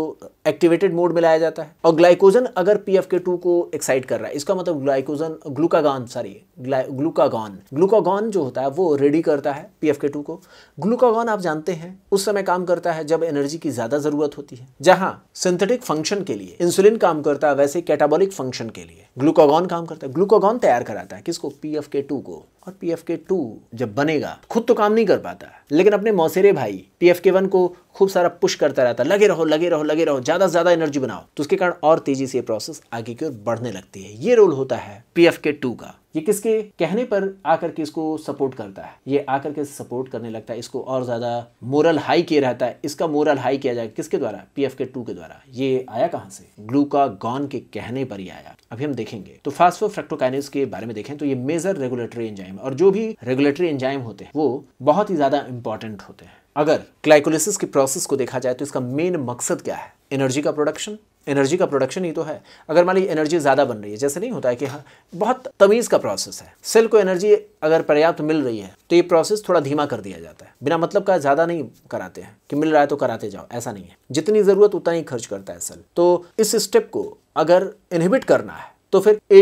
एक्टिवेटेड मोड में लाया जाता है और ग्लाइकोजन अगर पी के टू को एक्साइट कर रहा है इसका मतलब glycogen glucagon sorry glucagon glucagon जो होता है वो रेडी करता है पी टू को ग्लूकागॉन आप जानते हैं उस समय काम करता है जब एनर्जी की ज्यादा जरूरत होती है जहां सिंथेटिक फंक्शन के लिए इंसुलिन काम करता है वैसे कैटाबॉलिक फंक्शन के लिए ग्लूकागॉन काम करता है ग्लूकागॉन तैयार कराता है किसको पीएफके2 को और पीएफके2 जब बनेगा खुद तो काम नहीं कर पाता है लेकिन अपने मौसेरे भाई पीएफके1 को खूब सारा पुश करता रहता है लगे रहो लगे रहो लगे रहो ज्यादा से ज्यादा एनर्जी बनाओ तो उसके कारण और तेजी से प्रोसेस आगे की ओर बढ़ने लगती है ये रोल होता है पीएफके2 का ये किसके कहने पर आकर के इसको सपोर्ट करता है ये आकर के सपोर्ट करने लगता है इसको और ज़्यादा मोरल हाई किया रहता है इसका मोरल हाई किया जाए किसके द्वारा पी के टू के द्वारा ये आया कहाँ से गॉन के कहने पर ही आया अभी हम देखेंगे तो फास्फो फ्रेक्टोकाइनिस के बारे में देखें तो ये मेजर रेगुलेटरी एंजाइम और जो भी रेगुलेटरी एंजाइम होते हैं वो बहुत ही ज़्यादा इंपॉर्टेंट होते हैं अगर ग्लाइकोलिसिस की प्रोसेस को देखा जाए तो इसका मेन मकसद क्या है एनर्जी का प्रोडक्शन एनर्जी का प्रोडक्शन ही तो है अगर मान लीजिए एनर्जी ज़्यादा बन रही है जैसे नहीं होता है कि हाँ बहुत तमीज़ का प्रोसेस है सेल को एनर्जी अगर पर्याप्त मिल रही है तो ये प्रोसेस थोड़ा धीमा कर दिया जाता है बिना मतलब का ज़्यादा नहीं कराते हैं कि मिल रहा है तो कराते जाओ ऐसा नहीं है जितनी ज़रूरत उतना ही खर्च करता है सेल तो इस स्टेप को अगर इनहिबिट करना है तो फिर ए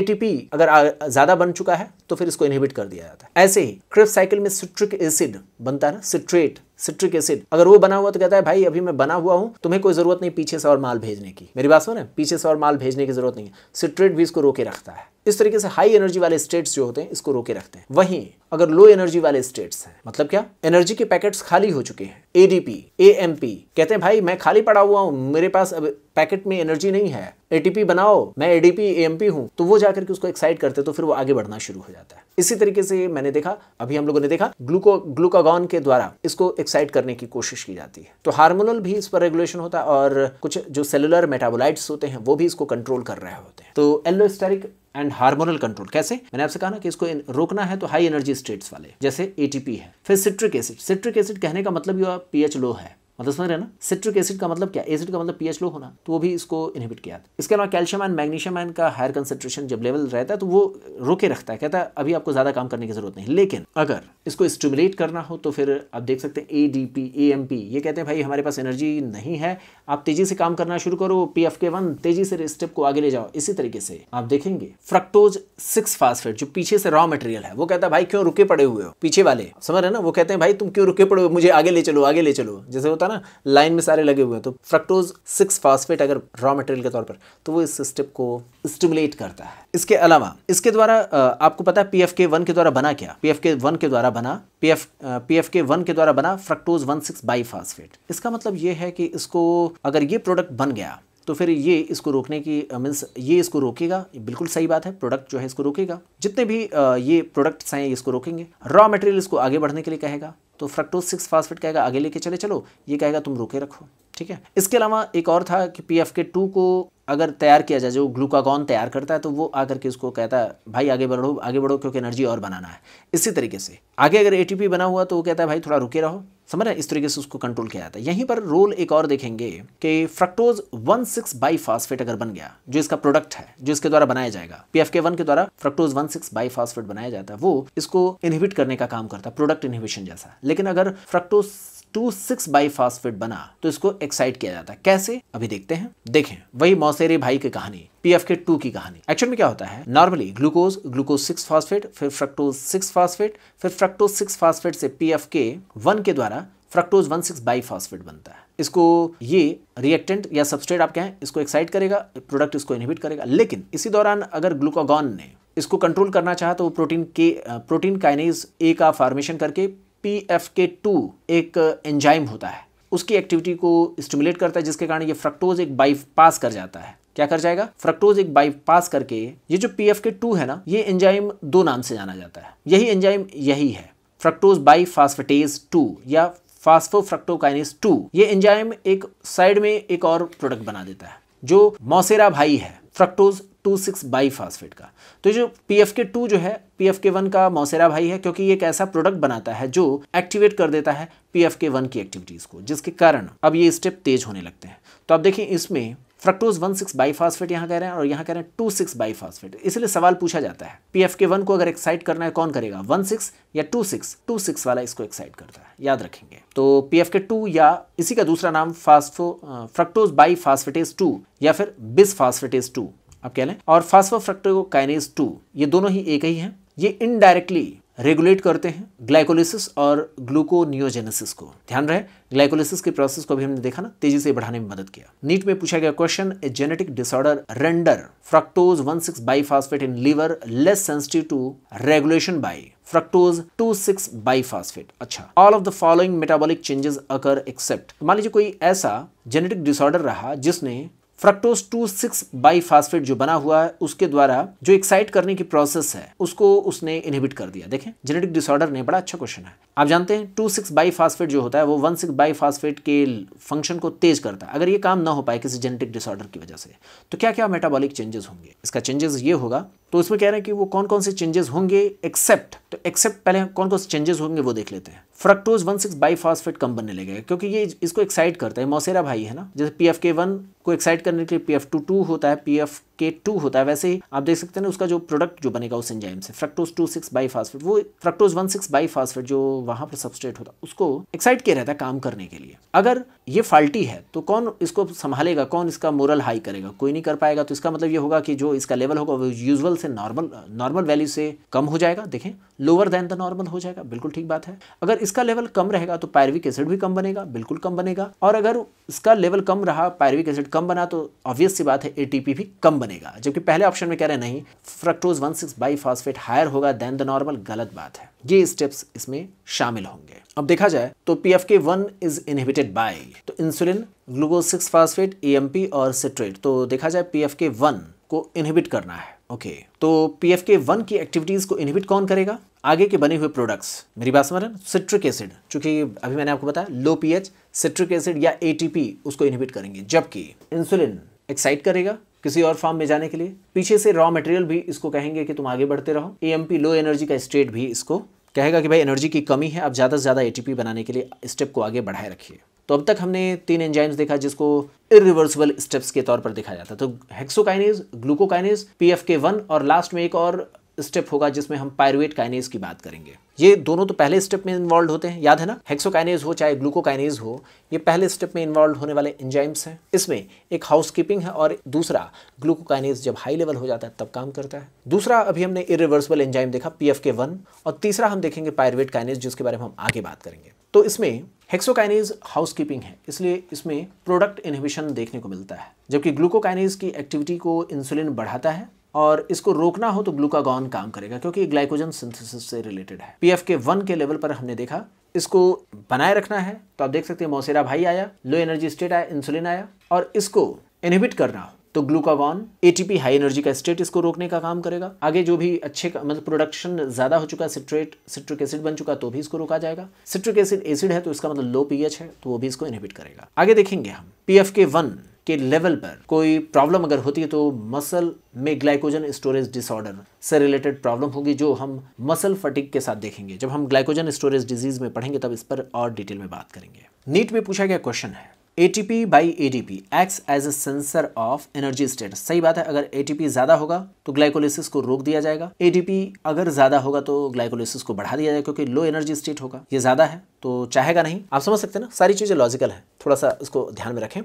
अगर ज़्यादा बन चुका है तो फिर इसको इनहिबिट कर दिया जाता है ऐसे ही क्रिप साइकिल में सिट्रिक एसिड बनता है ना सिट्रेट सिट्रिक एसिड अगर वो बना हुआ तो कहता है भाई अभी मैं बना हुआ हूँ तुम्हें कोई जरूरत नहीं पीछे से और माल भेजने की मेरी बात सुनो पीछे से और माल भेजने की जरूरत नहीं है सिट्रेट भी इसको रोके रखता है इस तरीके से हाई एनर्जी वाले स्टेट्स जो होते हैं इसको रोके रखते हैं वहीं अगर लो एनर्जी वाले स्टेट्स हैं मतलब क्या एनर्जी के पैकेट्स खाली हो चुके हैं एडीपी एएमपी कहते हैं भाई मैं खाली पड़ा हुआ हूं मेरे पास अब पैकेट में एनर्जी नहीं है एटीपी बनाओ मैं एडीपी एएमपी हूं तो वो जाकर के उसको एक्साइट करते तो फिर वो आगे बढ़ना शुरू हो जाता है इसी तरीके से मैंने देखा अभी हम लोगों ने देखा ग्लूको ग्लूकागॉन के द्वारा इसको एक्साइट करने की कोशिश की जाती है तो हार्मोनल भी इस पर रेगुलेशन होता है और कुछ जो सेलुलर मेटाबोलाइट्स होते हैं वो भी इसको कंट्रोल कर रहे होते हैं तो एलोस्टेरिक एंड हार्मोनल कंट्रोल कैसे मैंने आपसे कहा ना कि इसको रोकना है तो हाई एनर्जी स्टेट्स वाले जैसे एटीपी है फिर सिट्रिक एसिड सिट्रिक एसिड कहने का मतलब पीएच लो है मतलब समझ रहे ना सिट्रिक एसिड का मतलब क्या एसिड का मतलब पीएच लो होना तो वो भी इसको इनहिबिट किया इसके अलावा कैल्शियम एंड मैग्नीशियम एंड का हायर कंसेंट्रेशन जब लेवल रहता है तो वो रोके रखता है कहता है अभी आपको ज़्यादा काम करने की जरूरत नहीं लेकिन अगर इसको स्टिमुलेट करना हो तो फिर आप देख सकते हैं A D P A M P ये कहते हैं भाई हमारे पास एनर्जी नहीं है आप तेज़ी से काम करना शुरू करो पी एफ के वन तेज़ी से स्टेप को आगे ले जाओ इसी तरीके से आप देखेंगे फ्रक्टोज सिक्स फास्फेट जो पीछे से रॉ मटेरियल है वो कहता है भाई क्यों रुके पड़े हुए हो पीछे वाले समझ रहे ना वो कहते हैं भाई तुम क्यों रुके पड़े हो मुझे आगे ले चलो आगे ले चलो जैसे होता होगा ना लाइन में सारे लगे हुए हैं तो फ्रक्टोज सिक्स फास्फेट अगर रॉ मटेरियल के तौर पर तो वो इस स्टेप को स्टिमुलेट करता है इसके अलावा इसके द्वारा आपको पता है पी एफ के वन के द्वारा बना क्या पी एफ के वन के द्वारा बना P F P F K one के द्वारा बना fructose one six by biphosphate इसका मतलब ये है कि इसको अगर ये प्रोडक्ट बन गया तो फिर ये इसको रोकने की मीन्स ये इसको रोकेगा ये बिल्कुल सही बात है प्रोडक्ट जो है इसको रोकेगा जितने भी ये प्रोडक्ट्स हैं इसको रोकेंगे रॉ मटेरियल इसको आगे बढ़ने के लिए कहेगा तो फ्रक्टोज सिक्स फास्फेट कहेगा आगे लेके चले चलो ये कहेगा तुम रोके रखो ठीक है इसके अलावा एक और था कि पी एफ के टू को अगर तैयार किया जाए जो ग्लूकागॉन तैयार करता है तो वो आकर के उसको कहता है भाई आगे बढ़ो आगे बढ़ो क्योंकि एनर्जी और बनाना है इसी तरीके से आगे अगर ए बना हुआ तो वो कहता है भाई थोड़ा रुके रहो समझ रहे इस तरीके से उसको कंट्रोल किया जाता है यहीं पर रोल एक और देखेंगे कि fructose one six by biphosphate अगर बन गया जो इसका प्रोडक्ट है जो इसके द्वारा बनाया जाएगा पी के वन के द्वारा fructose one six by biphosphate बनाया जाता है वो इसको इनहिबिट करने का काम करता है प्रोडक्ट इनहिबिशन जैसा लेकिन अगर फ्रक्टोज टू सिक्स बाईफास्फेट बना तो इसको एक्साइट किया जाता है कैसे अभी देखते हैं देखें वही मौसेरे भाई की कहानी पीएफ के टू की कहानी एक्चुअल में क्या होता है normally glucose glucose six phosphate फिर फ्रक्टोज सिक्स फास्फेट फिर फ्रक्टोज सिक्स फास्फेट से पीएफ के वन के द्वारा fructose one six by biphosphate बनता है इसको ये रिएक्टेंट या सबस्टेट आप कहें इसको एक्साइट करेगा प्रोडक्ट इसको इनहिबिट करेगा लेकिन इसी दौरान अगर ग्लूकागॉन ने इसको कंट्रोल करना चाहा तो वो प्रोटीन के प्रोटीन काइनेज ए का फॉर्मेशन करके पी एफ के टू एक एंजाइम होता है उसकी एक्टिविटी को स्टिमुलेट करता है जिसके कारण ये फ्रक्टोज एक बाईपास कर जाता है क्या कर जाएगा फ्रक्टोज एक बाईपास करके ये जो पी एफ के टू है ना ये एंजाइम दो नाम से जाना जाता है यही एंजाइम यही है फ्रक्टोज बाई फास्फेटेज टू या फास्फोफ्रक्टोकाइनेस टू ये एंजाइम एक साइड में एक और प्रोडक्ट बना देता है जो मौसेरा भाई है fructose two six by biphosphate का तो जो पी एफ के टू जो है पी एफ के वन का मौसेरा भाई है क्योंकि ये एक ऐसा प्रोडक्ट बनाता है जो एक्टिवेट कर देता है पी एफ के वन की एक्टिविटीज़ को जिसके कारण अब ये स्टेप तेज होने लगते हैं तो आप देखिए इसमें फ्रक्टोज वन सिक्स बाईफास्फेट यहाँ कह रहे हैं और यहाँ कह रहे हैं टू सिक्स बाईफास्फेट इसलिए सवाल पूछा जाता है पी एफ के वन को अगर एक्साइट करना है कौन करेगा वन सिक्स या टू सिक्स टू सिक्स वाला इसको एक्साइट करता है याद रखेंगे तो पी एफ के टू या इसी का दूसरा नाम phospho fructose biphosphatase two या फिर बिस फास्फेटेज टू आप कह लें और फास्फो फ्रक्टो काइनेज टू ये दोनों ही एक ही हैं ये इनडायरेक्टली रेगुलेट करते हैं ग्लाइकोलिसिस और ग्लूकोनियोजेनेसिस को ध्यान रहे ग्लाइकोलिसिस के प्रोसेस को भी हमने देखा ना तेजी से बढ़ाने में मदद किया नीट में पूछा गया question a genetic disorder render fructose one six biphosphate in liver less sensitive to regulation by fructose two six biphosphate अच्छा all of the following metabolic changes occur except मान लीजिए कोई ऐसा जेनेटिक डिसऑर्डर रहा जिसने fructose two six by biphosphate जो बना हुआ है उसके द्वारा जो एक्साइट करने की प्रोसेस है उसको उसने इनहिबिट कर दिया देखें जेनेटिक डिसऑर्डर ने बड़ा अच्छा क्वेश्चन है आप जानते हैं टू सिक्स बाई फास्फेट जो होता है वो वन सिक्स बाई फास्फेट के फंक्शन को तेज करता है अगर ये काम ना हो पाए किसी जेनेटिक डिसऑर्डर की वजह से तो क्या क्या मेटाबॉलिक चेंजेस होंगे इसका चेंजेस ये होगा तो इसमें कह रहे हैं कि वो कौन कौन से चेंजेस होंगे एक्सेप्ट तो एक्सेप्ट पहले कौन कौन से चेंजेस होंगे वो देख लेते हैं fructose one six by biphosphate कम बनने लगेगा क्योंकि ये इसको एक्साइट करता है मौसेरा भाई है ना जैसे पी एफ के वन को एक्साइट करने के लिए पी एफ टू टू होता है पी एफ के टू होता है वैसे आप देख सकते हैं उसका जो प्रोडक्ट जो बनेगा उस एंजाइम से fructose two six by biphosphate वो fructose one six by biphosphate जो वहां पर सबस्ट्रेट होता है उसको एक्साइट किया रहता है काम करने के लिए अगर ये फाल्टी है तो कौन इसको संभालेगा कौन इसका मोरल हाई करेगा कोई नहीं कर पाएगा तो इसका मतलब ये होगा कि जो इसका लेवल होगा वो यूजुअल से नॉर्मल नॉर्मल वैल्यू से कम हो जाएगा देखें लोअर देन द नॉर्मल हो जाएगा बिल्कुल ठीक बात है अगर इसका लेवल कम रहेगा तो पायरविक एसिड भी कम बनेगा बिल्कुल कम बनेगा और अगर इसका लेवल कम रहा पायरविक एसिड कम बना तो ऑब्वियस सी बात है ए भी कम बनेगा जबकि पहले ऑप्शन में कह रहे नहीं fructose one six bi higher होगा देन द नॉर्मल गलत बात है ये स्टेप्स इसमें शामिल होंगे अब देखा जाए तो P F K one is inhibited by तो insulin glucose six phosphate A और सिट्रेट तो देखा जाए पी एफ के वन को इनहिबिट करना है ओके okay. तो पी एफ के वन की एक्टिविटीज को इनहिबिट कौन करेगा आगे के बने हुए प्रोडक्ट्स मेरी बात समझ रहे सिट्रिक एसिड चूंकि अभी मैंने आपको बताया low P H citric acid या ए पी उसको इनहिबिट करेंगे जबकि इंसुलिन एक्साइट करेगा किसी और फार्म में जाने के लिए पीछे से रॉ मटेरियल भी इसको कहेंगे कि तुम आगे बढ़ते रहो ए लो एनर्जी का स्टेट भी इसको कहेगा कि भाई एनर्जी की कमी है आप ज़्यादा से ज़्यादा ए बनाने के लिए स्टेप को आगे बढ़ाए रखिए तो अब तक हमने तीन एंजाइम्स देखा जिसको इरिवर्सिबल स्टेप्स के तौर पर देखा जाता है तो हेक्सोकाइनेज ग्लूकोकाइनेज के वन और लास्ट में एक और स्टेप होगा जिसमें हम पायरुवेट काइनेज की बात करेंगे ये दोनों तो पहले स्टेप में इन्वॉल्व होते हैं याद है ना हेक्सोकाइनेज हो चाहे ग्लूकोकाइनेज हो ये पहले स्टेप में इन्वॉल्व होने वाले एंजाइम्स हैं इसमें एक हाउसकीपिंग है और दूसरा ग्लूकोकाइनेज जब हाई लेवल हो जाता है तब काम करता है दूसरा अभी हमने इरिवर्सिबल एंजाइम देखा पी एफ के वन और तीसरा हम देखेंगे पायरुवेट काइनेज जिसके बारे में हम आगे बात करेंगे तो इसमें हेक्सोकाइनेज हाउसकीपिंग है इसलिए इसमें प्रोडक्ट इनहिबिशन देखने को मिलता है जबकि ग्लूकोकाइनेज की एक्टिविटी को इंसुलिन बढ़ाता है और इसको रोकना हो तो ग्लूकागॉन काम करेगा क्योंकि ग्लाइकोजन सिंथेसिस से रिलेटेड है पी के वन के लेवल पर हमने देखा इसको बनाए रखना है तो आप देख सकते हैं मोसेरा भाई आया लो एनर्जी स्टेट आया इंसुलिन आया और इसको इनहिबिट करना हो तो ग्लूकागॉन एटीपी हाई एनर्जी का स्टेट इसको रोकने का काम करेगा आगे जो भी अच्छे का, मतलब प्रोडक्शन ज्यादा हो चुका है सिट्रेट सिट्रिक एसिड बन चुका तो भी इसको रोका जाएगा सिट्रिक एसिड एसिड है तो इसका मतलब लो पीएच है तो वो भी इसको इनहिबिट करेगा आगे देखेंगे हम पी एफ के वन के लेवल पर कोई प्रॉब्लम अगर होती है तो मसल में ग्लाइकोजन स्टोरेज डिसऑर्डर से रिलेटेड प्रॉब्लम होगी जो हम मसल फटिक के साथ देखेंगे जब हम ग्लाइकोजन स्टोरेज डिजीज में पढ़ेंगे तब इस पर और डिटेल में बात करेंगे नीट में पूछा गया क्वेश्चन है ATP by ADP acts as a sensor of energy state सही बात है अगर ATP ज़्यादा होगा तो ग्लाइकोलिसिस को रोक दिया जाएगा ADP अगर ज़्यादा होगा तो ग्लाइकोलिसिस को बढ़ा दिया जाएगा क्योंकि लो एनर्जी स्टेट होगा ये ज़्यादा है तो चाहेगा नहीं आप समझ सकते हैं ना सारी चीज़ें लॉजिकल है थोड़ा सा इसको ध्यान में रखें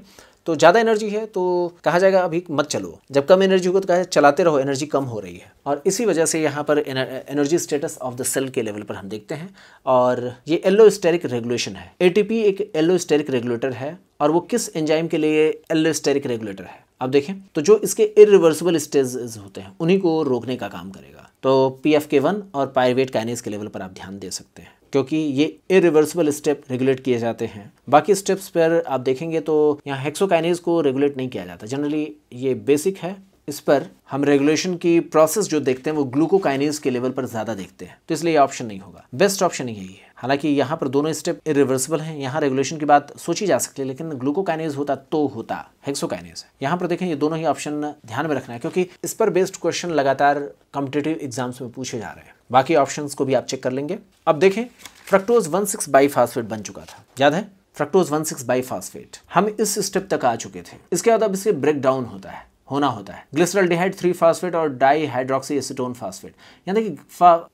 तो ज़्यादा एनर्जी है तो कहा जाएगा अभी मत चलो जब कम एनर्जी होगा तो कहा चलाते रहो एनर्जी कम हो रही है और इसी वजह से यहाँ पर energy status of the cell के लेवल पर हम देखते हैं और ये एल्लो स्टेरिक रेगुलेशन है ए एक एल्लो स्टेरिक रेगुलेटर है और वो किस एंजाइम के लिए एलो स्टेरिक रेगुलेटर है अब देखें तो जो इसके इरिवर्सिबल स्टेजेस होते हैं उन्हीं को रोकने का काम करेगा तो पी एफ के वन और पायरवेट काइनेज के लेवल पर आप ध्यान दे सकते हैं क्योंकि ये इरिवर्सिबल स्टेप रेगुलेट किए जाते हैं बाकी स्टेप्स पर आप देखेंगे तो यहाँ हेक्सोकाइनेज को रेगुलेट नहीं किया जाता जनरली ये बेसिक है इस पर हम रेगुलेशन की प्रोसेस जो देखते हैं वो ग्लूकोकाइनेज के लेवल पर ज़्यादा देखते हैं तो इसलिए ऑप्शन नहीं होगा बेस्ट ऑप्शन यही है हालांकि यहाँ पर दोनों स्टेप इरिवर्सिबल हैं यहाँ रेगुलेशन की बात सोची जा सकती है लेकिन ग्लूकोकाइनेज होता तो होता हेक्सोकाइनेज है यहाँ पर देखें ये दोनों ही ऑप्शन ध्यान में रखना है क्योंकि इस पर बेस्ड क्वेश्चन लगातार कॉम्पिटेटिव एग्जाम्स में पूछे जा रहे हैं बाकी ऑप्शन को भी आप चेक कर लेंगे अब देखें fructose one six by biphosphate बन चुका था याद है fructose one six by biphosphate हम इस स्टेप तक आ चुके थे इसके बाद अब इसे ब्रेक डाउन होता है होना होता है ग्लिसरल डिहाइड थ्री फास्फेट और डाई हाइड्रोक्सी एसिटोन फास्फेट यहाँ देखिए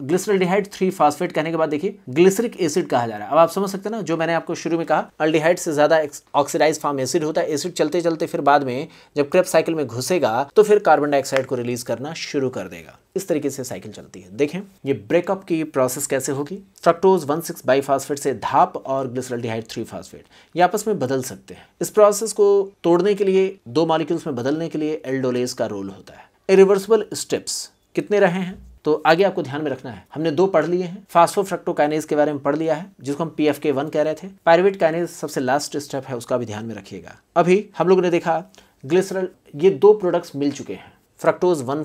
ग्लिसरल डिहाइड थ्री फास्फेट कहने के बाद देखिए ग्लिसरिक एसिड कहा जा रहा है अब आप समझ सकते हैं ना जो मैंने आपको शुरू में कहा अल्डिहाइड से ज्यादा ऑक्सीडाइज फॉर्म एसिड होता है एसिड चलते चलते फिर बाद में जब क्रेप साइकिल में घुसेगा तो फिर कार्बन डाइऑक्साइड को रिलीज करना शुरू कर देगा इस तरीके से साइकिल चलती है देखें ये ब्रेकअप की प्रोसेस कैसे होगी fructose one six by biphosphate से धाप और ग्लिसरल डिहाइड थ्री फास्फेट ये आपस में बदल सकते हैं इस प्रोसेस को तोड़ने के लिए दो मॉलिक्यूल्स में बदलने के लिए एल्डोलेज का रोल होता है इरिवर्सिबल स्टेप्स कितने रहे हैं तो आगे आपको ध्यान में रखना है हमने दो पढ़ लिए हैं फास्फो फ्रक्टोकाइनेज के बारे में पढ़ लिया है जिसको हम पी एफ के वन कह रहे थे पायरेट काइनेज सबसे लास्ट स्टेप है उसका भी ध्यान में रखिएगा अभी हम लोगों ने देखा ग्लिसरल ये दो प्रोडक्ट्स मिल चुके हैं fructose one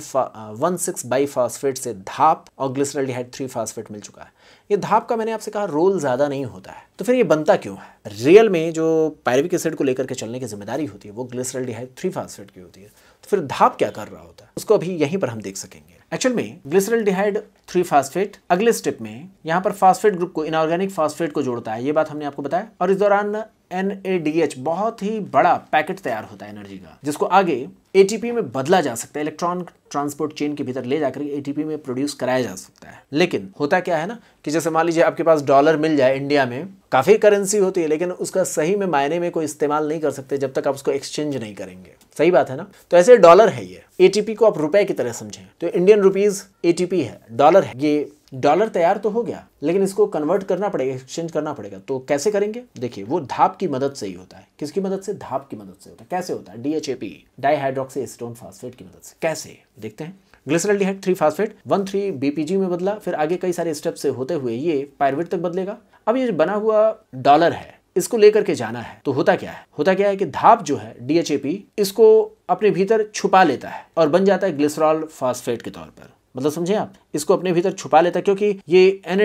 one six by biphosphate से धाप और ग्लिसरल डिहाइड थ्री फास्फेट मिल चुका है ये धाप का मैंने आपसे कहा रोल ज़्यादा नहीं होता है तो फिर ये बनता क्यों है रियल में जो पायरविक एसिड को लेकर के चलने की जिम्मेदारी होती है वो ग्लिसरल डिहाइड थ्री फास्फेट की होती है तो फिर धाप क्या कर रहा होता है उसको अभी यहीं पर हम देख सकेंगे एक्चुअल में ग्लिसरल डिहाइड थ्री फास्फेट अगले स्टेप में यहाँ पर फास्फेट ग्रुप को इनऑर्गेनिक फास्फेट को जोड़ता है ये बात हमने आपको बताया और इस दौरान एन बहुत ही बड़ा पैकेट तैयार होता है एनर्जी का जिसको आगे एटीपी में बदला जा सकता है इलेक्ट्रॉन ट्रांसपोर्ट चेन के भीतर ले जाकर एटीपी में प्रोड्यूस कराया जा सकता है लेकिन होता क्या है ना कि जैसे मान लीजिए आपके पास डॉलर मिल जाए इंडिया में काफ़ी करेंसी होती है लेकिन उसका सही में मायने में कोई इस्तेमाल नहीं कर सकते जब तक आप उसको एक्सचेंज नहीं करेंगे सही बात है ना तो ऐसे डॉलर है ये ए को आप रुपए की तरह समझें तो इंडियन रुपीज़ ए है डॉलर है ये डॉलर तैयार तो हो गया लेकिन इसको कन्वर्ट करना पड़ेगा एक्सचेंज करना पड़ेगा तो कैसे करेंगे देखिए वो धाप की मदद से ही होता है किसकी मदद से धाप की मदद से होता है कैसे होता है डीएचएपी डाईहाइड्रोक्सी स्टोन फास्फेट की मदद से कैसे देखते हैं glycerol three phosphate one three B P G में बदला फिर आगे कई सारे स्टेप से होते हुए ये पायरवेट तक बदलेगा अब ये बना हुआ डॉलर है इसको लेकर के जाना है तो होता क्या है होता क्या है कि धाप जो है डीएचएपी इसको अपने भीतर छुपा लेता है और बन जाता है ग्लिसरॉल फास्फेट के तौर पर मतलब समझे आप इसको अपने भीतर छुपा लेता है क्योंकि ये एन